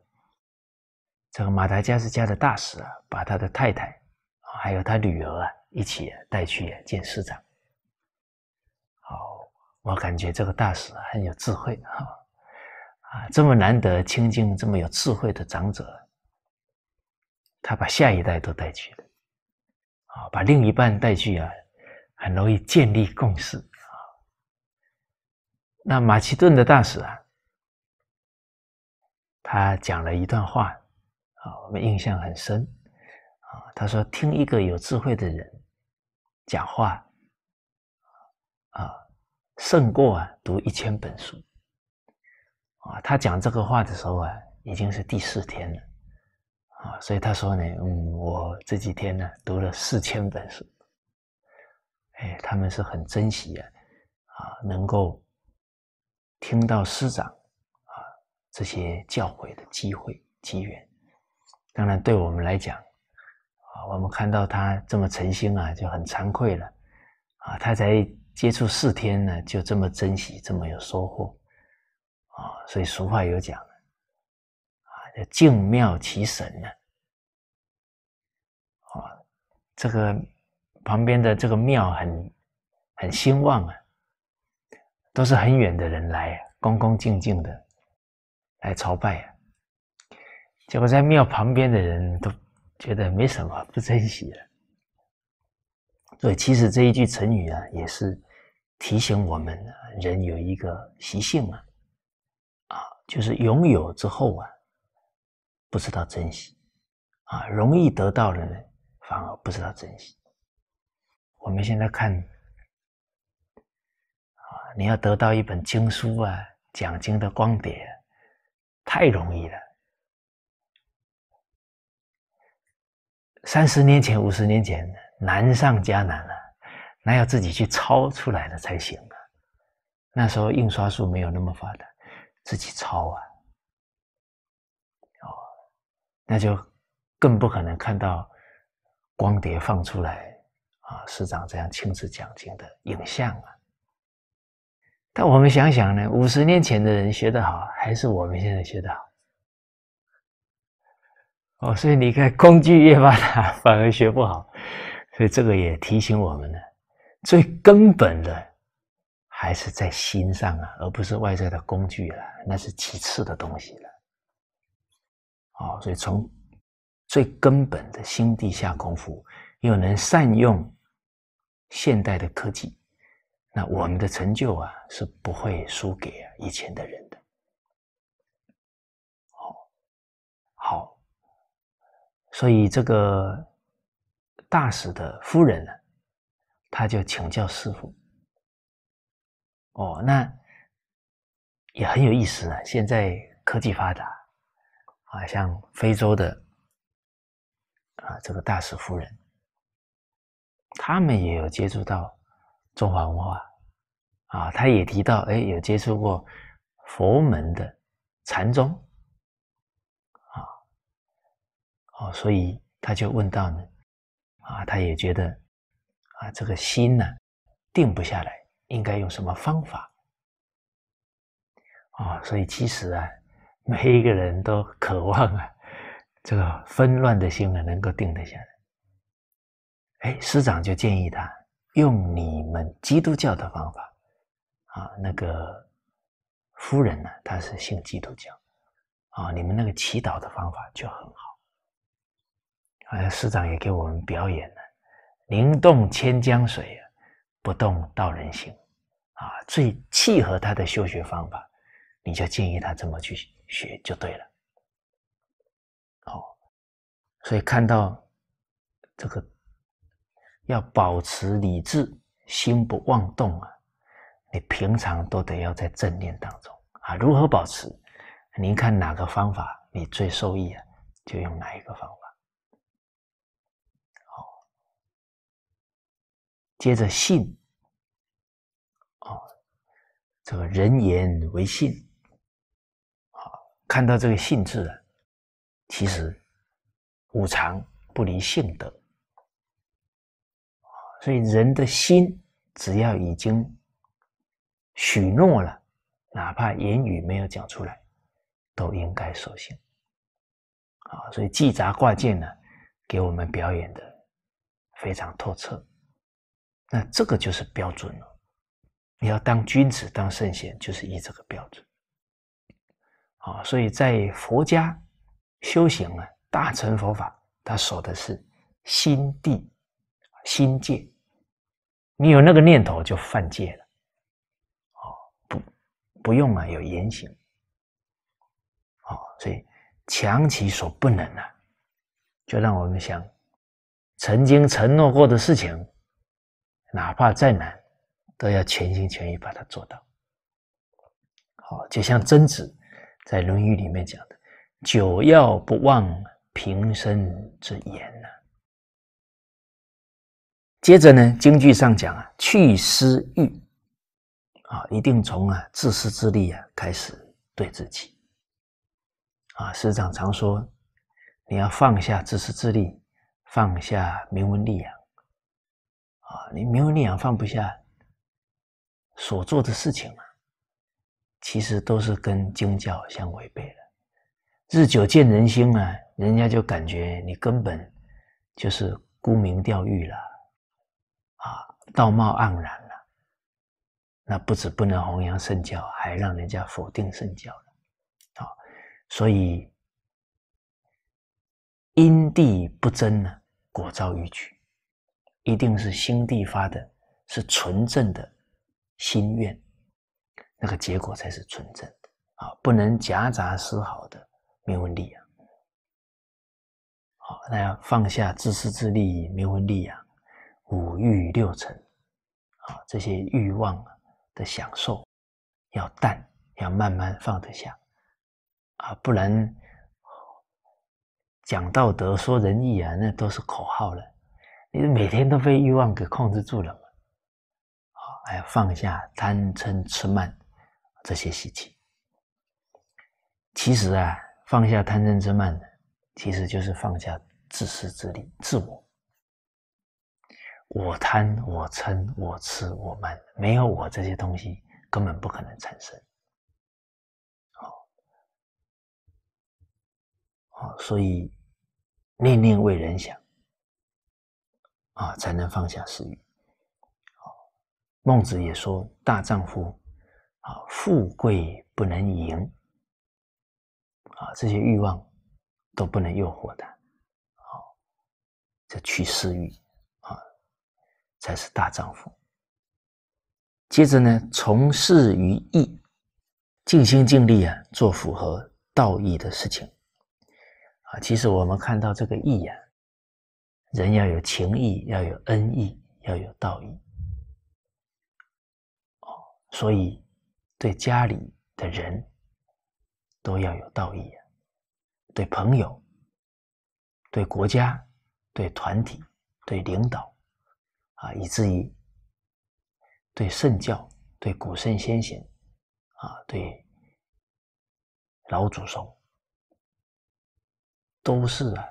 这个马达加斯加的大使啊，把他的太太还有他女儿啊，一起带去见市长。好，我感觉这个大使很有智慧哈。啊，这么难得亲近这么有智慧的长者，他把下一代都带去了，啊，把另一半带去啊。很容易建立共识啊。那马其顿的大使啊，他讲了一段话，啊，我们印象很深啊。他说：“听一个有智慧的人讲话啊，胜过啊读一千本书。”啊，他讲这个话的时候啊，已经是第四天了啊。所以他说呢，嗯，我这几天呢，读了四千本书。哎，他们是很珍惜呀，啊，能够听到师长啊这些教诲的机会机缘。当然，对我们来讲，啊，我们看到他这么诚心啊，就很惭愧了。啊，他才接触四天呢，就这么珍惜，这么有收获。啊，所以俗话有讲啊，叫静妙其神呢。啊，这个。旁边的这个庙很很兴旺啊，都是很远的人来，恭恭敬敬的来朝拜啊。结果在庙旁边的人都觉得没什么，不珍惜了。对，其实这一句成语啊，也是提醒我们人有一个习性啊，啊，就是拥有之后啊，不知道珍惜啊，容易得到的人反而不知道珍惜。我们现在看，啊，你要得到一本经书啊，讲经的光碟，太容易了。三十年前、五十年前，难上加难了，那要自己去抄出来了才行啊。那时候印刷术没有那么发达，自己抄啊，哦，那就更不可能看到光碟放出来。啊，师长这样亲自讲经的影像啊！但我们想想呢，五十年前的人学得好，还是我们现在学得好？哦，所以你看，工具越发达，反而学不好。所以这个也提醒我们呢，最根本的还是在心上啊，而不是外在的工具了，那是其次的东西了。哦，所以从最根本的心地下功夫，又能善用。现代的科技，那我们的成就啊，是不会输给以前的人的。好，好，所以这个大使的夫人呢，他就请教师傅。哦，那也很有意思啊，现在科技发达，啊，像非洲的啊，这个大使夫人。他们也有接触到中华文化啊，他也提到，哎，有接触过佛门的禅宗啊，哦，所以他就问到呢，啊，他也觉得啊，这个心呢定不下来，应该用什么方法啊？所以其实啊，每一个人都渴望啊，这个纷乱的心啊能够定得下来。哎，师长就建议他用你们基督教的方法啊。那个夫人呢，她是信基督教啊。你们那个祈祷的方法就很好。好像师长也给我们表演了：“灵动千江水，不动道人心。”啊，最契合他的修学方法，你就建议他这么去学就对了。好，所以看到这个。要保持理智，心不妄动啊！你平常都得要在正念当中啊。如何保持？您看哪个方法你最受益啊？就用哪一个方法。好，接着信。哦，这个人言为信。好，看到这个信字啊，其实五常不离信德。所以人的心，只要已经许诺了，哪怕言语没有讲出来，都应该守信。啊，所以祭杂挂件呢，给我们表演的非常透彻。那这个就是标准了。你要当君子、当圣贤，就是以这个标准。啊，所以在佛家修行啊，大乘佛法，他守的是心地。心戒，你有那个念头就犯戒了，哦，不，不用啊，有言行，哦，所以强其所不能啊，就让我们想曾经承诺过的事情，哪怕再难，都要全心全意把它做到。好，就像曾子在《论语》里面讲的：“久要不忘平生之言”呐。接着呢，京剧上讲啊，去私欲啊，一定从啊自私自利啊开始对自己啊。师长常说，你要放下自私自利，放下名闻利养啊。你名闻利养放不下，所做的事情啊，其实都是跟经教相违背的。日久见人心啊，人家就感觉你根本就是沽名钓誉了。道貌岸然了，那不止不能弘扬圣教，还让人家否定圣教了。啊，所以因地不争呢，果遭于举，一定是心地发的是纯正的心愿，那个结果才是纯正的。啊，不能夹杂丝毫的名闻利养。好，那要放下自私自利、名闻利养、五欲六尘。这些欲望的享受要淡，要慢慢放得下啊！不然讲道德、说仁义啊，那都是口号了。你每天都被欲望给控制住了嘛？好，哎，放下贪嗔痴慢这些习气。其实啊，放下贪嗔痴慢，其实就是放下自私自利、自我。我贪，我嗔，我痴，我慢，没有我这些东西，根本不可能产生。好，所以念念为人想，啊，才能放下私欲。好，孟子也说：“大丈夫啊，富贵不能淫，啊，这些欲望都不能诱惑他。好，这取私欲。”才是大丈夫。接着呢，从事于义，尽心尽力啊，做符合道义的事情。啊，其实我们看到这个义啊，人要有情义，要有恩义，要有道义。哦，所以对家里的人都要有道义啊，对朋友、对国家、对团体、对领导。啊，以至于对圣教、对古圣先贤，啊，对老祖宗，都是啊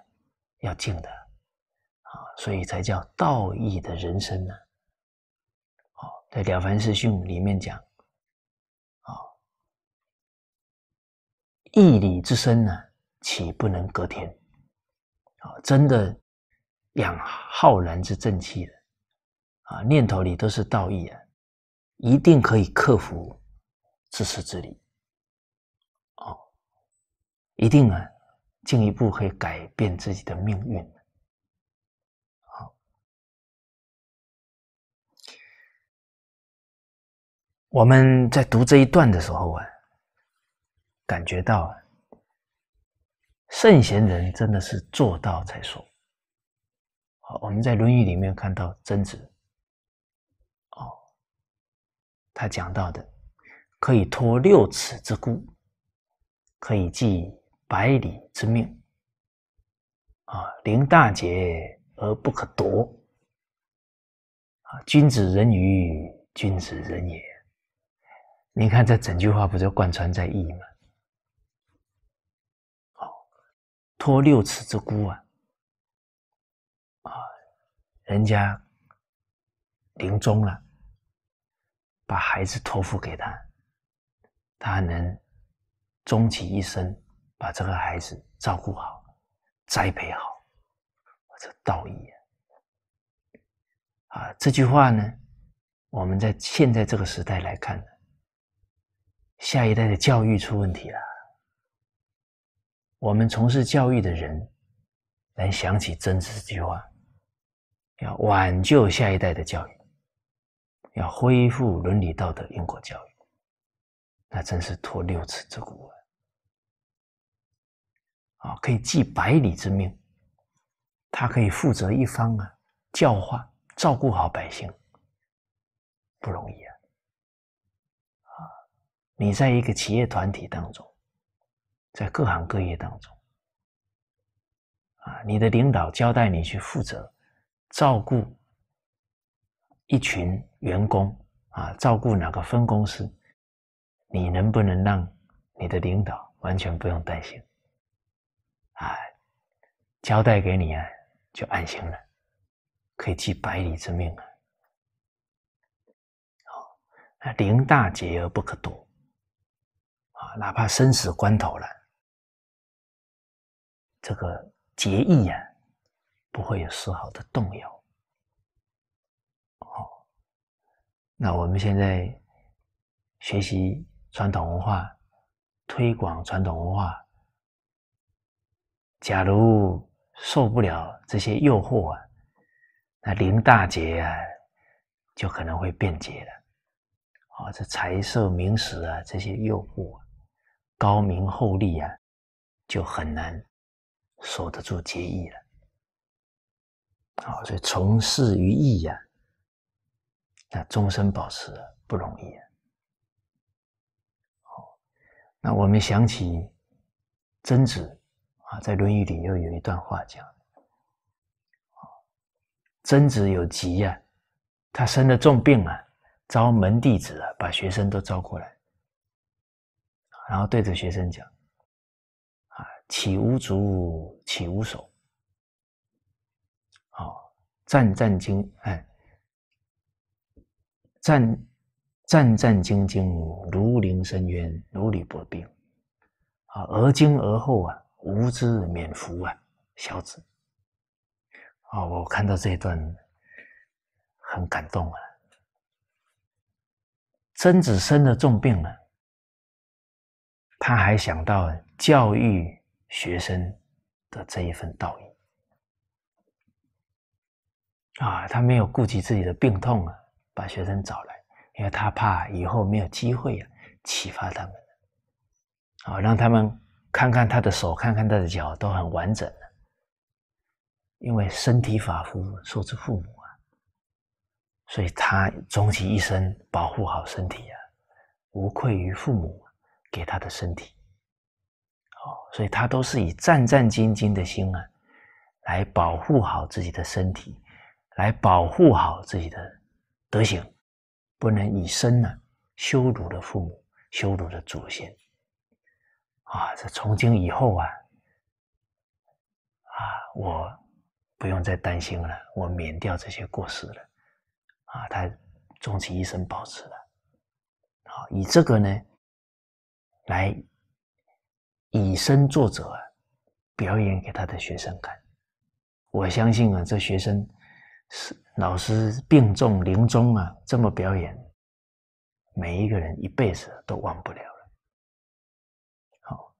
要敬的啊，所以才叫道义的人生呢。哦，在了凡四训里面讲，哦，义理之深呢，岂不能隔天？啊，真的养浩然之正气的。啊，念头里都是道义啊，一定可以克服自私自利，哦，一定啊，进一步可以改变自己的命运。好，我们在读这一段的时候啊，感觉到啊，圣贤人真的是做到才说。好，我们在《论语》里面看到曾子。他讲到的，可以托六尺之孤，可以寄百里之命，啊，临大节而不可夺，啊，君子人与君子人也。你看这整句话不就贯穿在义吗？好，托六尺之孤啊，啊，人家临终了。把孩子托付给他，他能终其一生把这个孩子照顾好、栽培好。这道义啊！啊，这句话呢，我们在现在这个时代来看下一代的教育出问题了。我们从事教育的人能想起曾子这句话，要挽救下一代的教育。要恢复伦理道德、因果教育，那真是托六尺之骨啊！啊，可以寄百里之命，他可以负责一方啊，教化、照顾好百姓，不容易啊！啊，你在一个企业团体当中，在各行各业当中，啊，你的领导交代你去负责、照顾。一群员工啊，照顾哪个分公司？你能不能让你的领导完全不用担心？啊，交代给你啊，就安心了，可以寄百里之命啊！哦，临大节而不可躲。啊，哪怕生死关头了，这个节义啊，不会有丝毫的动摇。那我们现在学习传统文化，推广传统文化。假如受不了这些诱惑啊，那临大姐啊，就可能会变节了。啊，这财色名食啊，这些诱惑，高名厚利啊，就很难守得住节义了。啊，所以从事于义呀。那终身保持不容易。好，那我们想起曾子啊，在《论语》里又有一段话讲：，曾子有疾啊，他生了重病啊，招门弟子啊，把学生都招过来，然后对着学生讲：“啊，起无足，起无手。”好，战战兢，哎。战战战兢兢，如临深渊，如履薄冰，啊！而今而后啊，无知免福啊，小子！啊，我看到这一段很感动啊。曾子生的重病了，他还想到教育学生的这一份道义，啊，他没有顾及自己的病痛啊。把学生找来，因为他怕以后没有机会呀，启发他们。好，让他们看看他的手，看看他的脚，都很完整的。因为身体法肤受之父母啊，所以他终其一生保护好身体啊，无愧于父母给他的身体。哦，所以他都是以战战兢兢的心啊，来保护好自己的身体，来保护好自己的。德行不能以身呢羞辱了父母，羞辱了祖先啊！这从今以后啊，啊，我不用再担心了，我免掉这些过失了啊！他终其一生保持了，好以这个呢来以身作则，表演给他的学生看。我相信啊，这学生是。老师病重临终啊，这么表演，每一个人一辈子都忘不了了。好，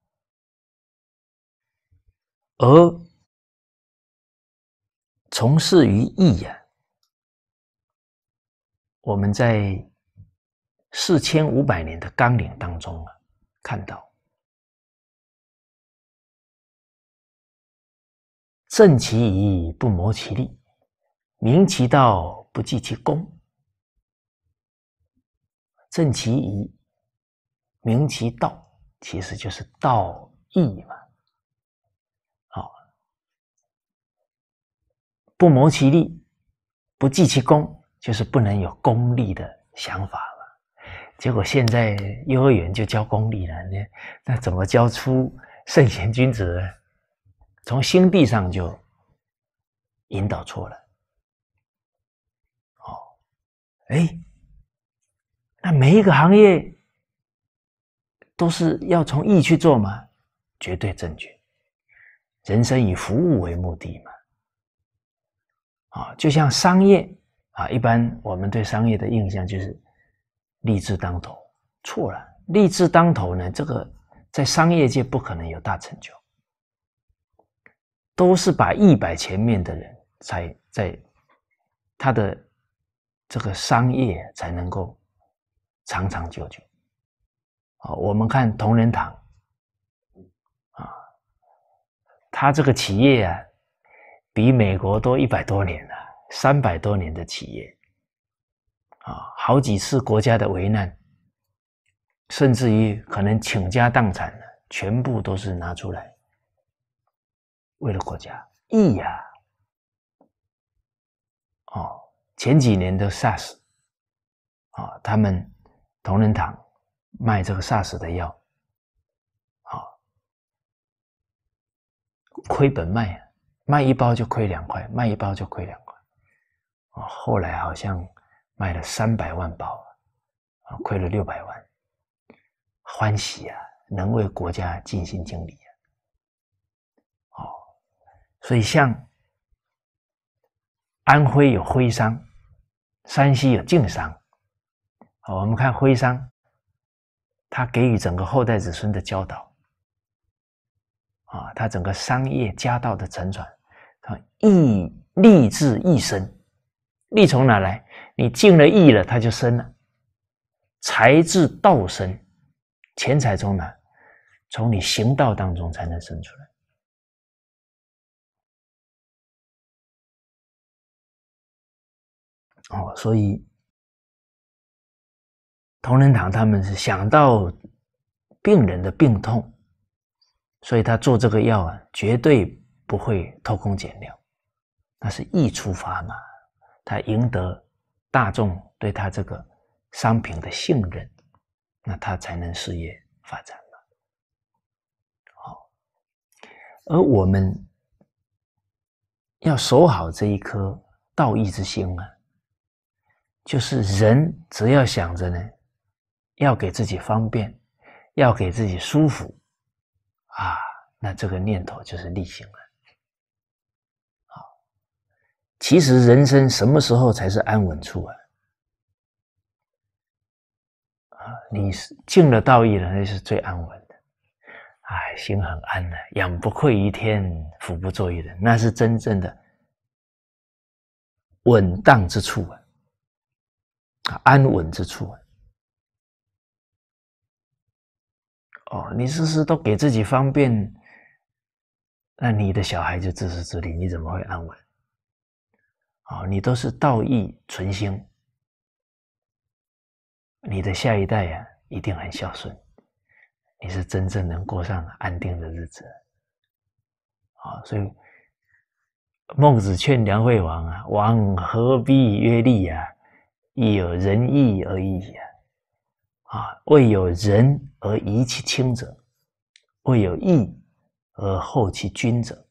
而从事于艺啊，我们在四千五百年的纲领当中啊，看到正其义不谋其利。明其道，不计其功；正其义，明其道，其实就是道义嘛。好，不谋其利，不计其功，就是不能有功利的想法了。结果现在幼儿园就教功利了，那那怎么教出圣贤君子呢？从心地上就引导错了。哎，那每一个行业都是要从易去做吗？绝对正确。人生以服务为目的嘛。啊，就像商业啊，一般我们对商业的印象就是利志当头，错了，利志当头呢，这个在商业界不可能有大成就，都是把一摆前面的人才在他的。这个商业才能够长长久久啊！我们看同仁堂啊，他这个企业啊，比美国都一百多年了，三百多年的企业啊，好几次国家的危难，甚至于可能倾家荡产了，全部都是拿出来为了国家义呀！哦。前几年的 SARS 啊，他们同仁堂卖这个 SARS 的药，啊，亏本卖，卖一包就亏两块，卖一包就亏两块，啊，后来好像卖了三百万包，啊，亏了六百万，欢喜啊，能为国家尽心尽力啊，哦，所以像安徽有徽商。山西有晋商，好，我们看徽商，他给予整个后代子孙的教导，啊，他整个商业家道的承传，他义立志一生，力从哪来？你尽了义了，他就生了；财至道生，钱财从哪？从你行道当中才能生出来。哦，所以同仁堂他们是想到病人的病痛，所以他做这个药啊，绝对不会偷工减料，那是义出发嘛。他赢得大众对他这个商品的信任，那他才能事业发展嘛。好，而我们要守好这一颗道义之心啊。就是人只要想着呢，要给自己方便，要给自己舒服，啊，那这个念头就是逆行了。好，其实人生什么时候才是安稳处啊？啊，你是尽了道义了，那是最安稳的。哎，心很安的，仰不愧于天，俯不作于人，那是真正的稳当之处啊。安稳之处，哦，你时时都给自己方便，那你的小孩就自私自利，你怎么会安稳？哦，你都是道义存心，你的下一代呀一定很孝顺，你是真正能过上安定的日子。啊，所以孟子劝梁惠王啊，王何必曰利啊？亦有仁义而已也，啊！未有仁而遗其亲者，未有义而后其君者。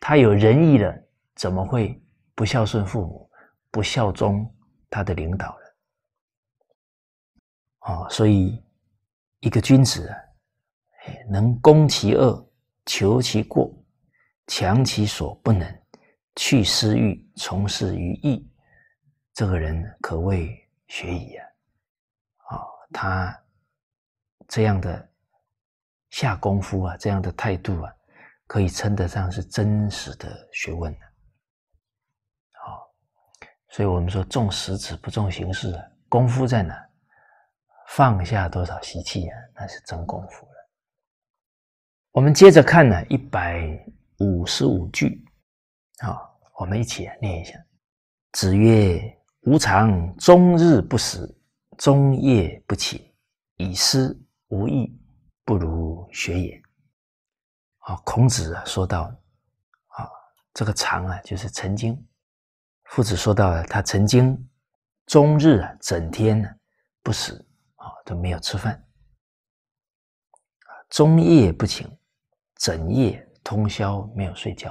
他有仁义了，怎么会不孝顺父母、不效忠他的领导人？啊！所以，一个君子啊，能攻其恶，求其过，强其所不能，去私欲，从事于义。这个人可谓学矣啊！啊，他这样的下功夫啊，这样的态度啊，可以称得上是真实的学问啊。好，所以我们说重实质不重形式啊，功夫在哪？放下多少习气呀？那是真功夫了。我们接着看呢，一百五十五句。好，我们一起念一下。子曰。吾常终日不食，终夜不寝，以思无益，不如学也。啊，孔子啊，说到，啊，这个常啊，就是曾经。夫子说到了，他曾经终日啊，整天呢不食啊，都没有吃饭，啊，终夜不寝，整夜通宵没有睡觉，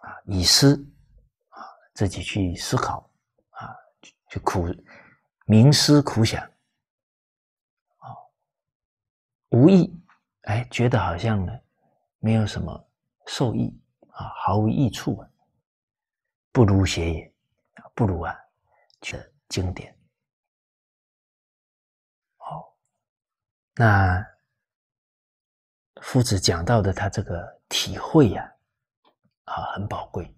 啊，以思啊，自己去思考。就苦冥思苦想，啊，无益，哎，觉得好像呢，没有什么受益啊，毫无益处啊，不如学也，不如啊，这经典，好，那夫子讲到的他这个体会呀，啊，很宝贵，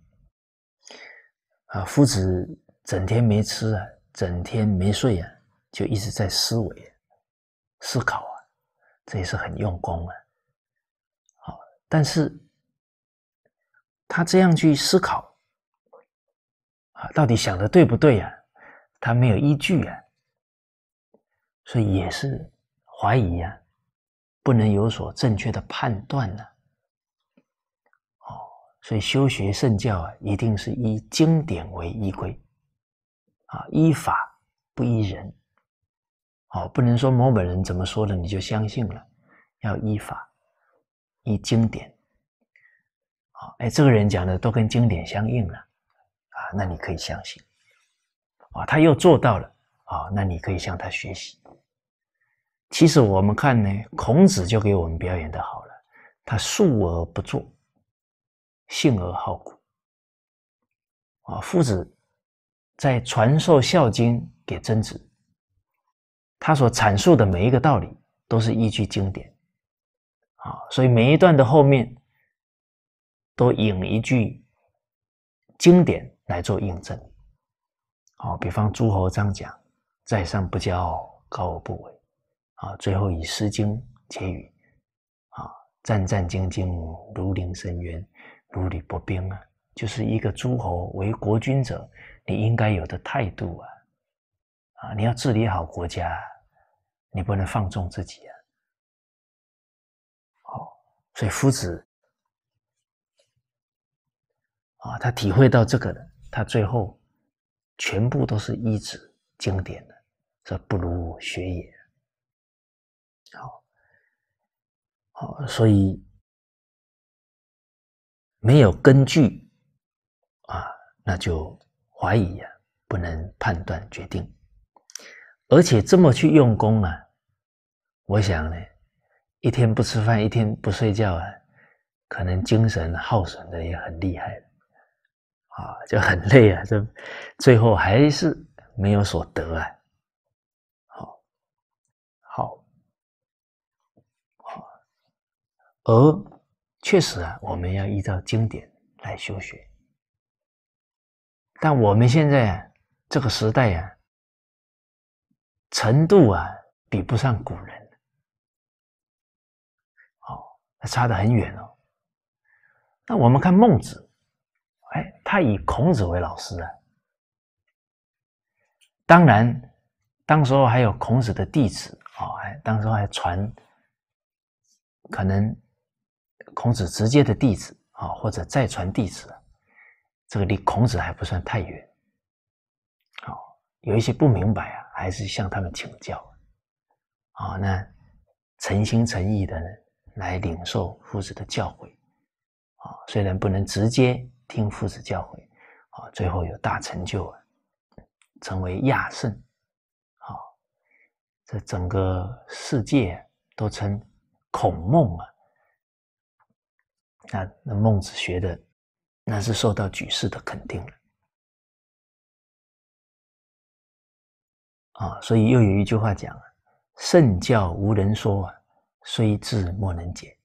啊，夫子。整天没吃啊，整天没睡啊，就一直在思维、思考啊，这也是很用功啊。好，但是他这样去思考啊，到底想的对不对呀？他没有依据啊，所以也是怀疑啊，不能有所正确的判断呢。哦，所以修学圣教啊，一定是依经典为依归。啊，依法不依人，好，不能说某本人怎么说的你就相信了，要依法，依经典，啊，哎，这个人讲的都跟经典相应了，啊，那你可以相信，啊，他又做到了，啊，那你可以向他学习。其实我们看呢，孔子就给我们表演的好了，他述而不作，信而好古，啊，夫子。在传授《孝经》给曾子，他所阐述的每一个道理都是依据经典，啊，所以每一段的后面都引一句经典来做印证，好，比方诸侯章讲“在上不骄，高而不危”，啊，最后以《诗经》结语，啊，战战兢兢，如临深渊，如履薄冰啊，就是一个诸侯为国君者。你应该有的态度啊，啊！你要治理好国家，你不能放纵自己啊。好，所以夫子啊，他体会到这个的，他最后全部都是一指经典的，这不如学也。好，好，所以没有根据啊，那就。怀疑呀，不能判断决定，而且这么去用功啊，我想呢，一天不吃饭，一天不睡觉啊，可能精神耗损的也很厉害，啊，就很累啊，就最后还是没有所得啊。好，好，好，而确实啊，我们要依照经典来修学。但我们现在这个时代呀，程度啊，比不上古人，哦，差得很远哦。那我们看孟子，哎，他以孔子为老师啊。当然，当时候还有孔子的弟子啊，还当时候还传，可能孔子直接的弟子啊，或者再传弟子。这个离孔子还不算太远，好，有一些不明白啊，还是向他们请教，啊，那诚心诚意的来领受夫子的教诲，啊，虽然不能直接听夫子教诲，啊，最后有大成就啊，成为亚圣，好，这整个世界都称孔孟啊，那那孟子学的。那是受到举世的肯定了啊！所以又有一句话讲啊：“圣教无人说啊，虽智莫能解。”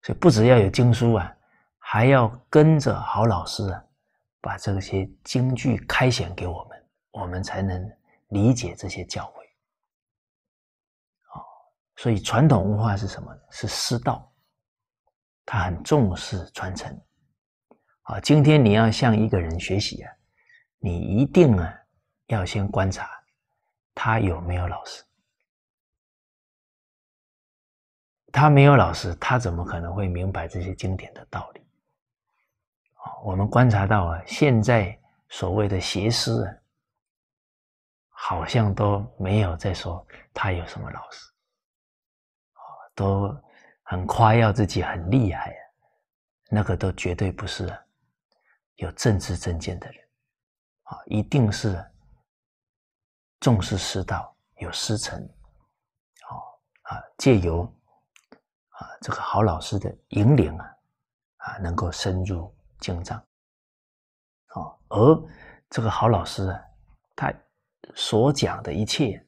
所以不只要有经书啊，还要跟着好老师啊，把这些经句开显给我们，我们才能理解这些教诲所以传统文化是什么？是师道，他很重视传承。啊，今天你要向一个人学习啊，你一定啊要先观察他有没有老师。他没有老师，他怎么可能会明白这些经典的道理？我们观察到啊，现在所谓的邪师啊，好像都没有在说他有什么老师，啊，都很夸耀自己很厉害，啊，那个都绝对不是。啊。有政治政见的人，啊，一定是重视师道，有师承，哦啊，借由啊这个好老师的引领啊，啊，能够深入精藏，哦，而这个好老师啊，他所讲的一切，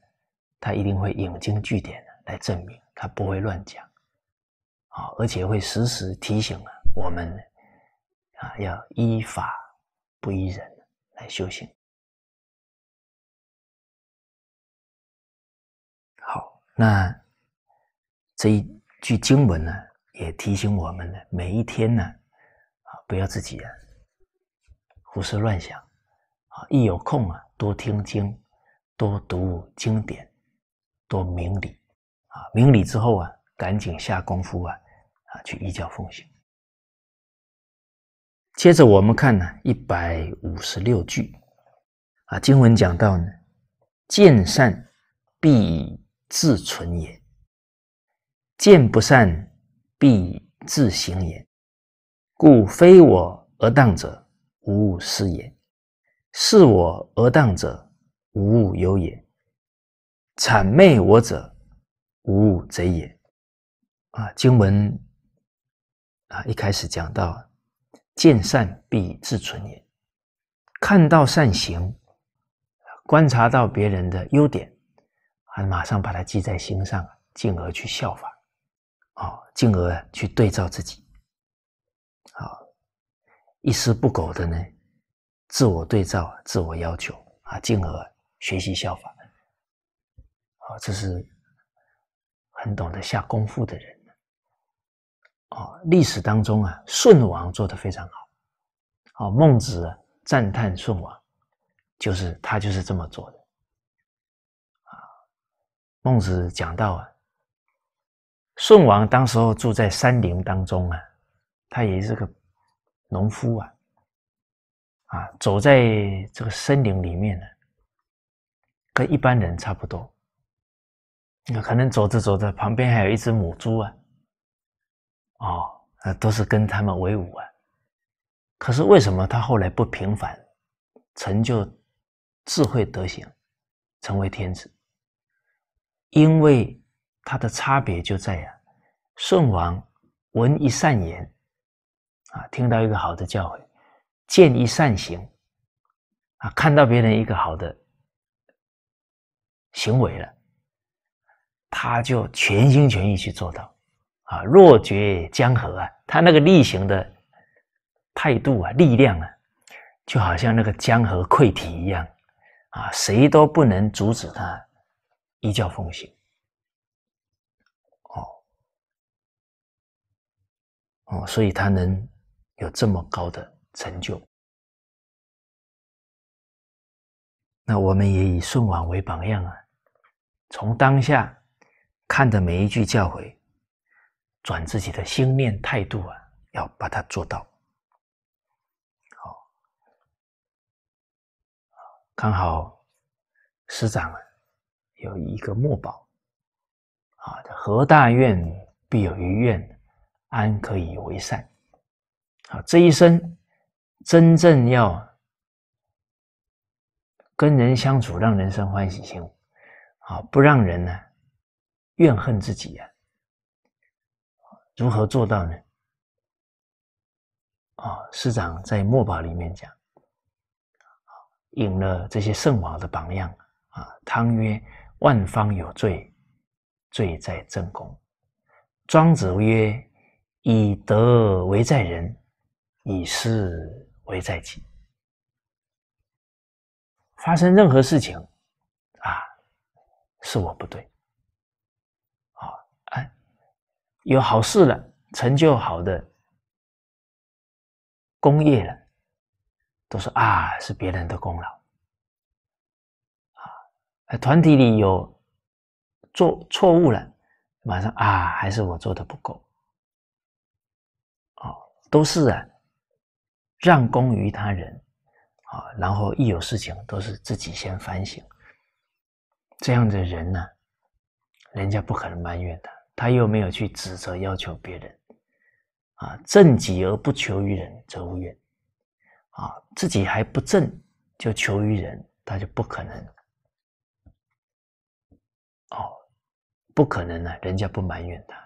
他一定会引经据典来证明，他不会乱讲，啊，而且会时时提醒啊我们。啊，要依法不依人来修行。好，那这一句经文呢，也提醒我们呢，每一天呢，啊，不要自己啊胡思乱想啊，一有空啊，多听经，多读经典，多明理啊，明理之后啊，赶紧下功夫啊，啊，去依教奉行。接着我们看呢，一百五十六句，啊，经文讲到呢，见善必以自存也，见不善必以自行也，故非我而当者，无物是也；是我而当者，无物有也；谄媚我者，无物贼也。啊，经文啊，一开始讲到。见善必自存也，看到善行，观察到别人的优点，还马上把它记在心上，进而去效仿，啊，进而去对照自己，啊，一丝不苟的呢，自我对照，自我要求，啊，进而学习效仿，啊，这是很懂得下功夫的人。啊，历史当中啊，舜王做的非常好。哦，孟子赞叹舜王，就是他就是这么做的。啊，孟子讲到啊，舜王当时候住在山林当中啊，他也是个农夫啊，啊，走在这个森林里面呢，跟一般人差不多。那可能走着走着，旁边还有一只母猪啊。哦，那都是跟他们为伍啊。可是为什么他后来不平凡，成就智慧德行，成为天子？因为他的差别就在呀。舜王闻一善言，啊，听到一个好的教诲；见一善行，啊，看到别人一个好的行为了，他就全心全意去做到。啊！若决江河啊，他那个力行的态度啊，力量啊，就好像那个江河溃堤一样啊，谁都不能阻止他一教奉行。哦哦，所以他能有这么高的成就。那我们也以顺王为榜样啊，从当下看的每一句教诲。转自己的心念态度啊，要把它做到好。刚好师长啊有一个墨宝啊，何大愿必有余愿，安可以为善啊。这一生真正要跟人相处，让人生欢喜心，啊，不让人呢怨恨自己啊。如何做到呢？啊，师长在《墨宝》里面讲，引了这些圣王的榜样啊。汤曰：“万方有罪，罪在正宫。”庄子曰：“以德为在人，以事为在己。”发生任何事情，啊，是我不对。有好事了，成就好的功业了，都说啊是别人的功劳，啊，团体里有做错误了，马上啊还是我做的不够，都是啊让功于他人，啊，然后一有事情都是自己先反省，这样的人呢，人家不可能埋怨他。他又没有去指责要求别人，啊，正己而不求于人，则无怨。啊，自己还不正，就求于人，他就不可能。哦，不可能呢，人家不埋怨他。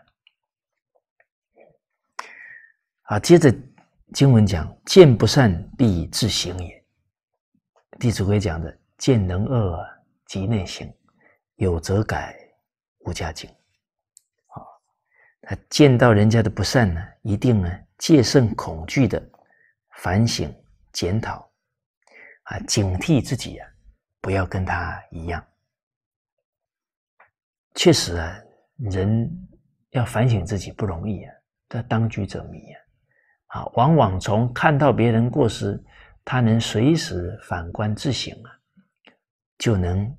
啊，接着经文讲：见不善，必以自行也。《弟子规》讲的：见能恶，即内省；有则改，无加警。他见到人家的不善呢，一定呢戒慎恐惧的反省检讨，啊，警惕自己啊，不要跟他一样。确实啊，人要反省自己不容易啊，他当局者迷啊，啊，往往从看到别人过失，他能随时反观自省啊，就能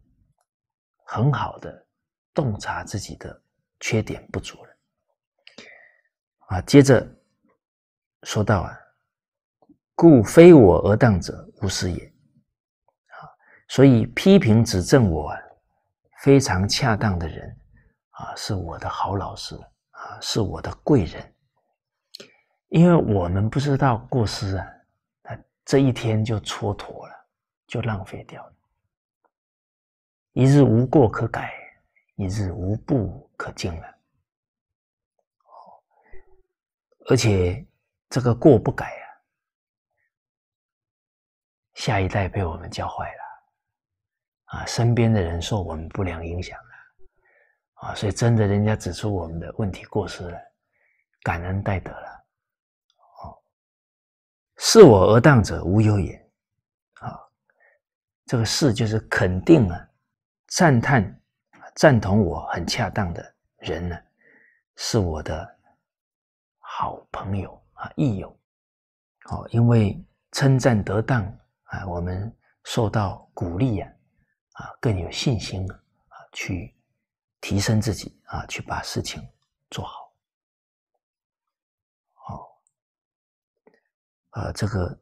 很好的洞察自己的缺点不足。啊，接着说到啊，故非我而当者，无师也。啊，所以批评指正我非常恰当的人，啊，是我的好老师，啊，是我的贵人。因为我们不知道过失啊，他这一天就蹉跎了，就浪费掉了。一日无过可改，一日无不可尽了。而且这个过不改啊，下一代被我们教坏了，啊，身边的人受我们不良影响了，啊，所以真的人家指出我们的问题过失了，感恩戴德了，哦，视我而当者无有也，啊，这个视就是肯定啊，赞叹，赞同我很恰当的人呢，是我的。好朋友啊，益友，哦，因为称赞得当啊，我们受到鼓励呀，啊，更有信心啊，去提升自己啊，去把事情做好。哦，啊，这个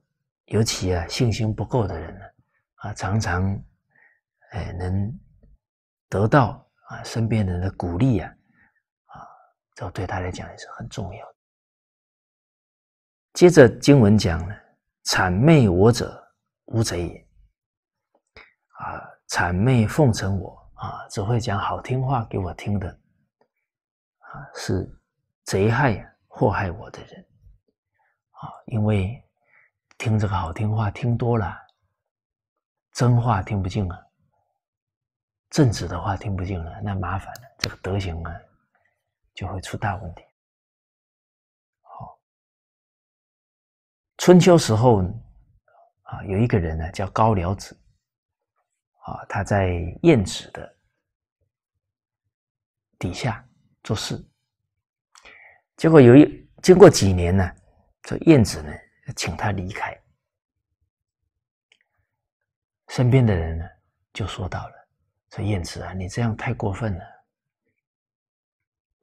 尤其啊，信心不够的人呢，啊，常常哎，能得到啊身边人的鼓励呀，啊，这对他来讲也是很重要的。接着经文讲呢，谄媚我者，无贼也。啊，谄媚奉承我啊，只会讲好听话给我听的，啊，是贼害祸害我的人啊。因为听这个好听话听多了，真话听不进了，正直的话听不进了，那麻烦了，这个德行啊，就会出大问题。春秋时候啊，有一个人呢叫高辽子啊，他在晏子的底下做事。结果有一经过几年呢，这晏子呢请他离开，身边的人呢就说到了：“说晏子啊，你这样太过分了，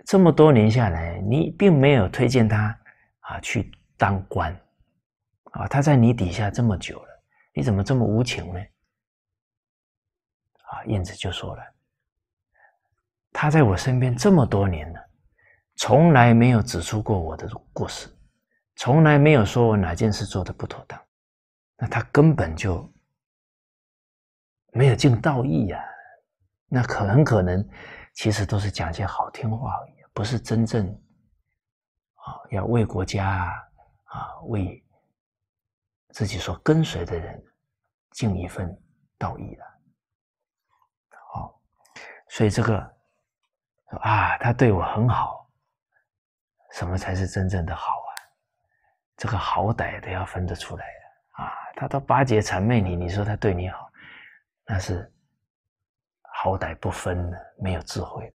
这么多年下来，你并没有推荐他啊去当官。”啊，他在你底下这么久了，你怎么这么无情呢？啊，燕子就说了，他在我身边这么多年了，从来没有指出过我的过失，从来没有说我哪件事做的不妥当，那他根本就没有尽道义呀。那可很可能，其实都是讲些好听话，不是真正啊要为国家啊为。自己所跟随的人，尽一份道义了。好，所以这个啊，他对我很好，什么才是真正的好啊？这个好歹都要分得出来的啊，他都巴结谄媚你，你说他对你好，那是好歹不分的，没有智慧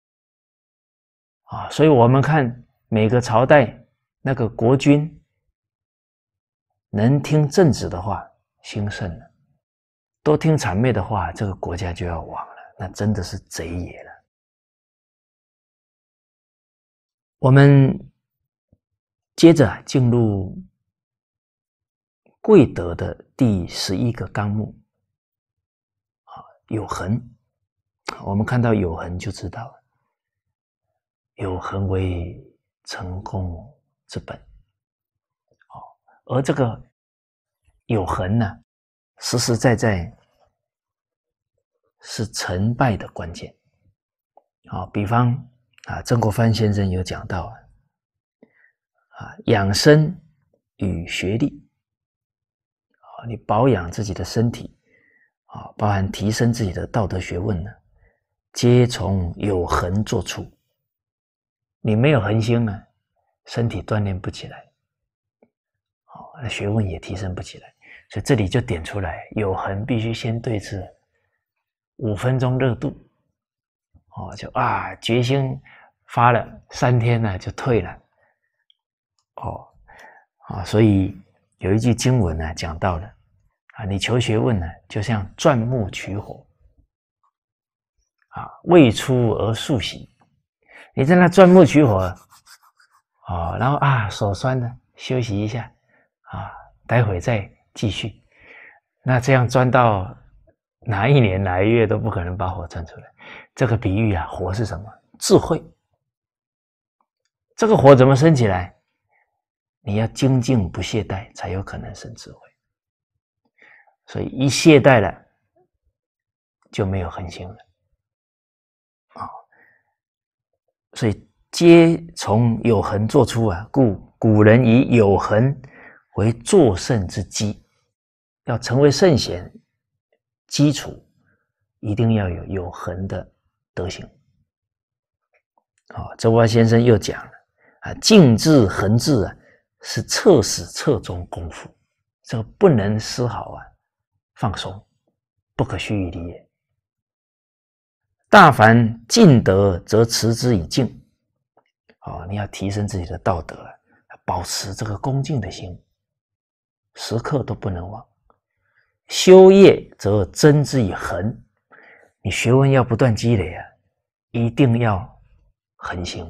啊！所以我们看每个朝代那个国君。能听正直的话，兴盛了；多听谄媚的话，这个国家就要亡了。那真的是贼也了。我们接着进入贵德的第十一个纲目，啊，有恒。我们看到有恒，就知道了。有恒为成功之本。而这个有恒呢，实实在在是成败的关键。好，比方啊，曾国藩先生有讲到啊，养生与学历，啊，你保养自己的身体啊，包含提升自己的道德学问呢，皆从有恒做出。你没有恒心呢，身体锻炼不起来。学问也提升不起来，所以这里就点出来：有恒必须先对峙五分钟热度。哦，就啊，决心发了三天呢，就退了。哦啊，所以有一句经文呢讲到了啊，你求学问呢，就像钻木取火啊，未出而速行，你在那钻木取火，哦，然后啊手酸呢，休息一下。啊，待会再继续。那这样钻到哪一年哪一月都不可能把火钻出来。这个比喻啊，火是什么？智慧。这个火怎么升起来？你要精进不懈怠，才有可能生智慧。所以一懈怠了，就没有恒心了。啊，所以皆从有恒做出啊，故古人以有恒。为作圣之基，要成为圣贤，基础一定要有有恒的德行。哦，周华先生又讲了啊，静字恒字啊，是彻始彻终功夫，这个不能丝毫啊放松，不可须臾离也。大凡尽德，则持之以敬。哦，你要提升自己的道德，保持这个恭敬的心。时刻都不能忘，修业则增之以恒。你学问要不断积累啊，一定要恒心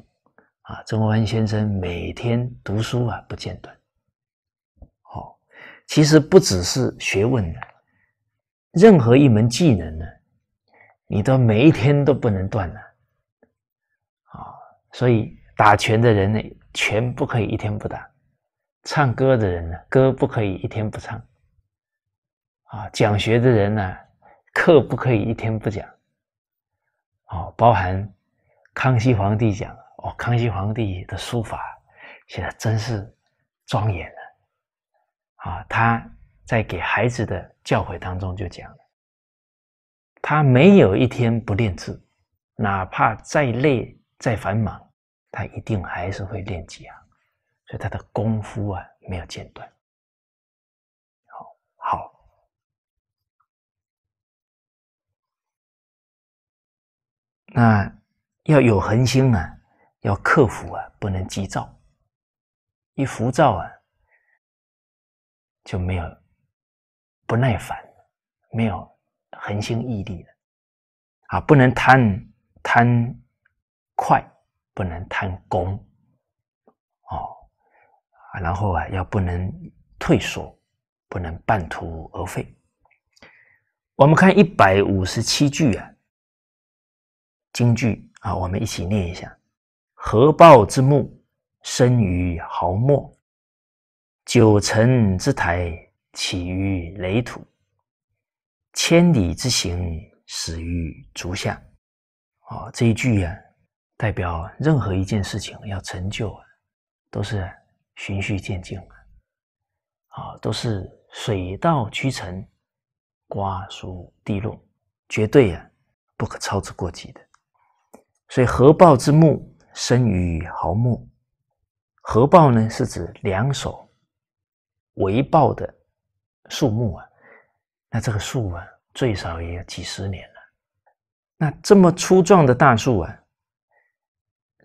啊！曾国藩先生每天读书啊，不间断。好，其实不只是学问呢，任何一门技能呢，你都每一天都不能断了啊。所以打拳的人呢，拳不可以一天不打。唱歌的人呢，歌不可以一天不唱啊！讲学的人呢，课不可以一天不讲哦。包含康熙皇帝讲哦，康熙皇帝的书法写的真是庄严的啊！他在给孩子的教诲当中就讲了，他没有一天不练字，哪怕再累再繁忙，他一定还是会练吉他。他的功夫啊，没有间断。好，好，那要有恒心啊，要克服啊，不能急躁。一浮躁啊，就没有不耐烦，没有恒心毅力了。啊，不能贪贪快，不能贪功。然后啊，要不能退缩，不能半途而废。我们看一百五十七句啊，京剧啊，我们一起念一下：“合抱之木，生于毫末；九层之台，起于垒土；千里之行，始于足下。”啊，这一句啊，代表任何一件事情要成就，都是。循序渐进啊，都是水到渠成、瓜熟蒂落，绝对啊不可操之过急的。所以合抱之木生于毫末，合抱呢是指两手围抱的树木啊。那这个树啊最少也有几十年了。那这么粗壮的大树啊，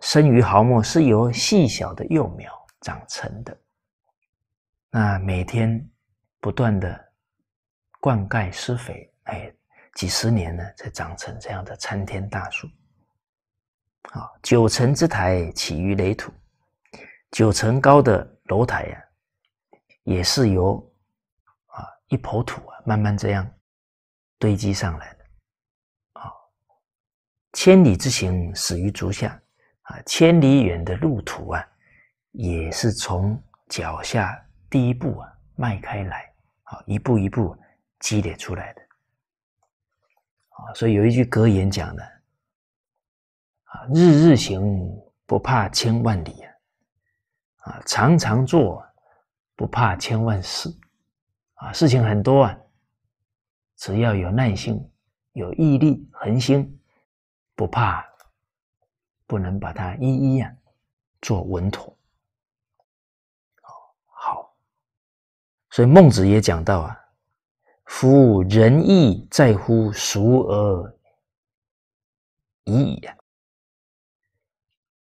生于毫末是由细小的幼苗。长成的，那每天不断的灌溉施肥，哎，几十年呢，才长成这样的参天大树。啊，九层之台起于垒土，九层高的楼台呀，也是由啊一抔土啊慢慢这样堆积上来的。啊，千里之行始于足下，啊，千里远的路途啊。也是从脚下第一步啊迈开来，啊，一步一步积累出来的，啊，所以有一句格言讲的，啊，日日行不怕千万里啊，啊，常常做不怕千万事，啊，事情很多啊，只要有耐心、有毅力、恒心，不怕不能把它一一啊做稳妥。所以孟子也讲到啊，夫仁义在乎孰而已矣。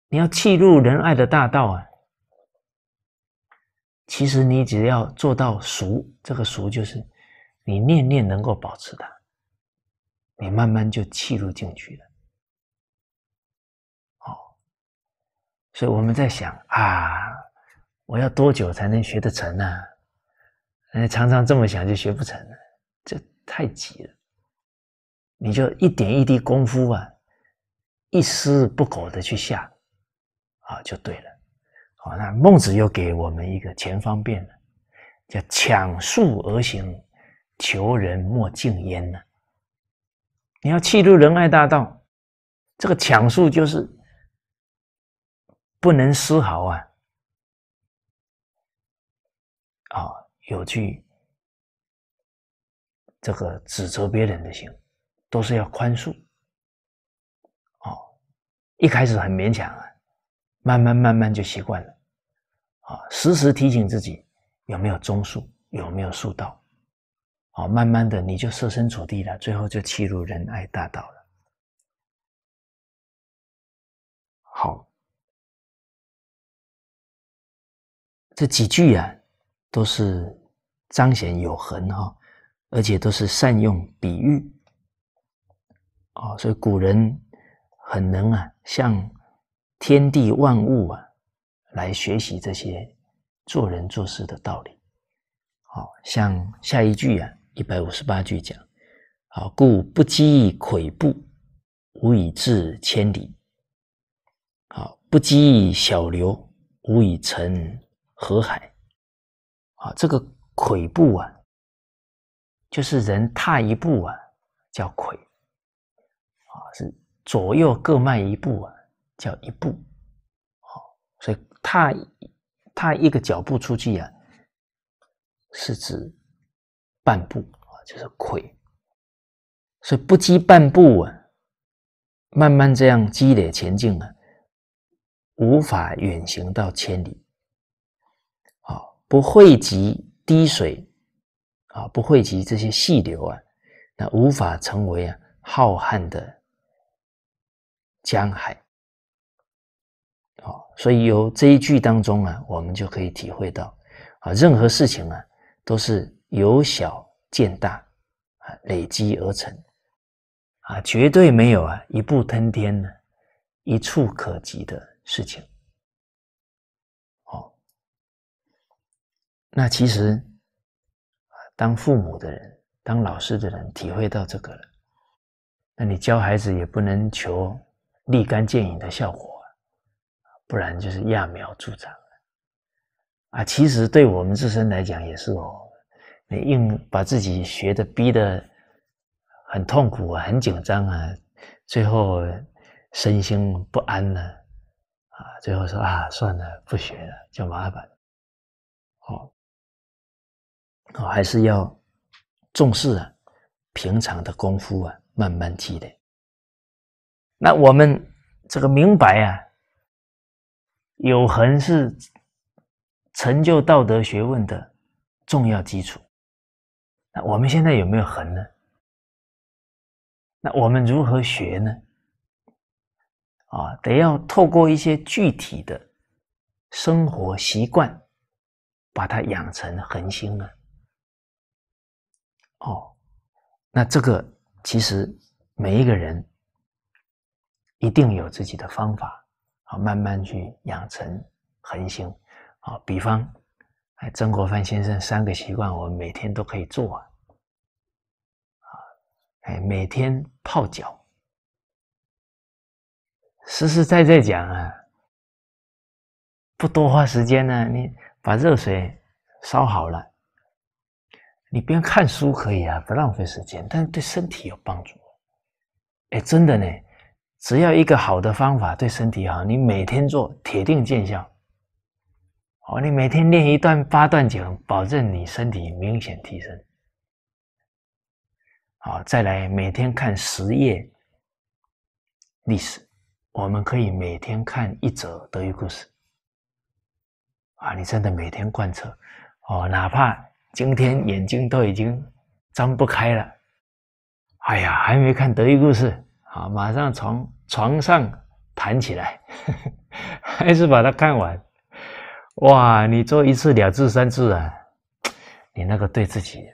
你要气入仁爱的大道啊，其实你只要做到熟，这个熟就是你念念能够保持它，你慢慢就契入进去了。好，所以我们在想啊，我要多久才能学得成呢？哎，常常这么想就学不成了，这太急了。你就一点一滴功夫啊，一丝不苟的去下，啊，就对了。好，那孟子又给我们一个前方便的，叫“抢速而行，求人莫敬焉”呢。你要气入仁爱大道，这个抢速就是不能丝毫啊，哦，有去这个指责别人的心，都是要宽恕。哦，一开始很勉强啊，慢慢慢慢就习惯了。啊，时时提醒自己有没有忠恕，有没有恕道。好，慢慢的你就设身处地了，最后就弃入仁爱大道了。好，这几句啊，都是。彰显有恒哈，而且都是善用比喻哦，所以古人很能啊，向天地万物啊来学习这些做人做事的道理。好，像下一句啊，一百五十八句讲，好，故不积跬步，无以至千里；好，不积小流，无以成河海。啊，这个。跬步啊，就是人踏一步啊，叫跬，啊是左右各迈一步啊，叫一步，好，所以踏踏一个脚步出去啊，是指半步啊，就是跬，所以不积半步啊，慢慢这样积累前进啊，无法远行到千里，好，不汇集。滴水啊，不汇集这些细流啊，那无法成为啊浩瀚的江海。好，所以由这一句当中啊，我们就可以体会到啊，任何事情啊，都是由小见大啊，累积而成啊，绝对没有啊一步登天呢，一触可及的事情。那其实，当父母的人、当老师的人体会到这个了，那你教孩子也不能求立竿见影的效果啊，不然就是揠苗助长啊。其实对我们自身来讲也是哦，你硬把自己学的逼的很痛苦啊、很紧张啊，最后身心不安呢啊，最后说啊，算了，不学了，就麻烦哦。啊，还是要重视啊，平常的功夫啊，慢慢积累。那我们这个明白啊，有恒是成就道德学问的重要基础。那我们现在有没有恒呢？那我们如何学呢？啊，得要透过一些具体的生活习惯，把它养成恒心啊。哦，那这个其实每一个人一定有自己的方法，啊，慢慢去养成恒心，啊，比方，哎，曾国藩先生三个习惯，我们每天都可以做，啊，哎，每天泡脚，实实在在讲啊，不多花时间呢，你把热水烧好了。你边看书可以啊，不浪费时间，但是对身体有帮助。哎，真的呢，只要一个好的方法对身体好，你每天做铁定见效。哦，你每天练一段八段锦，保证你身体明显提升。好，再来每天看十页历史，我们可以每天看一则德育故事。啊，你真的每天贯彻哦，哪怕。今天眼睛都已经张不开了，哎呀，还没看《得意故事》啊，马上床床上弹起来，<laughs> 还是把它看完。哇，你做一次、两次、三次啊，你那个对自己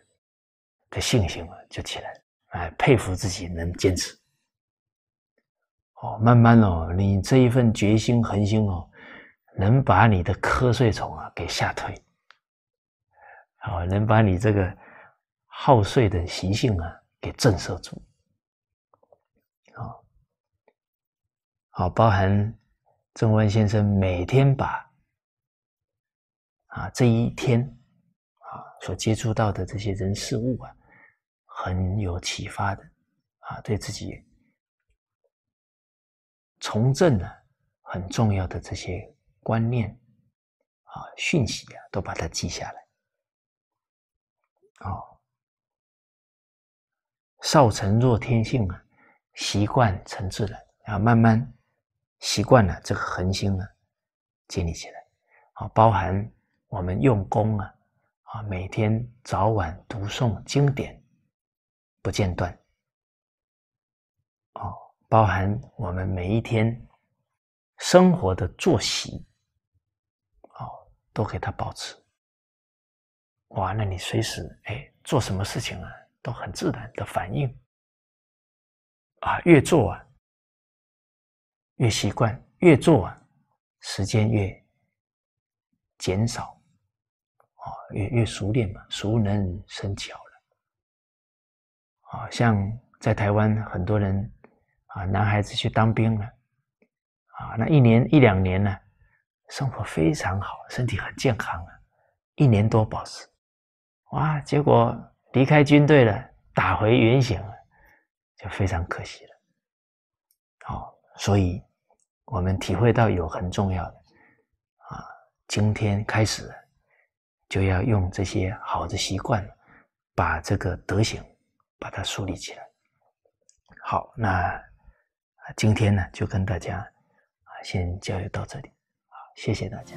的信心啊，就起来，哎，佩服自己能坚持。哦，慢慢哦，你这一份决心、恒心哦，能把你的瞌睡虫啊给吓退。啊，能把你这个好睡的习性啊，给震慑住。啊，好，包含正文先生每天把啊这一天啊所接触到的这些人事物啊，很有启发的啊，对自己从政呢很重要的这些观念啊讯息啊，都把它记下来。哦，少成若天性啊，习惯成自然啊，慢慢习惯了这个恒心啊，建立起来。啊，包含我们用功啊，啊，每天早晚读诵经典，不间断。哦，包含我们每一天生活的作息，哦，都给它保持。哇，那你随时哎做什么事情啊都很自然的反应啊，越做啊越习惯，越做啊时间越减少啊，越越熟练嘛，熟能生巧了啊。像在台湾很多人啊，男孩子去当兵了啊，那一年一两年呢，生活非常好，身体很健康啊，一年多保持。哇！结果离开军队了，打回原形了，就非常可惜了。好，所以我们体会到有很重要的啊，今天开始就要用这些好的习惯，把这个德行把它树立起来。好，那今天呢，就跟大家啊先交流到这里，好，谢谢大家。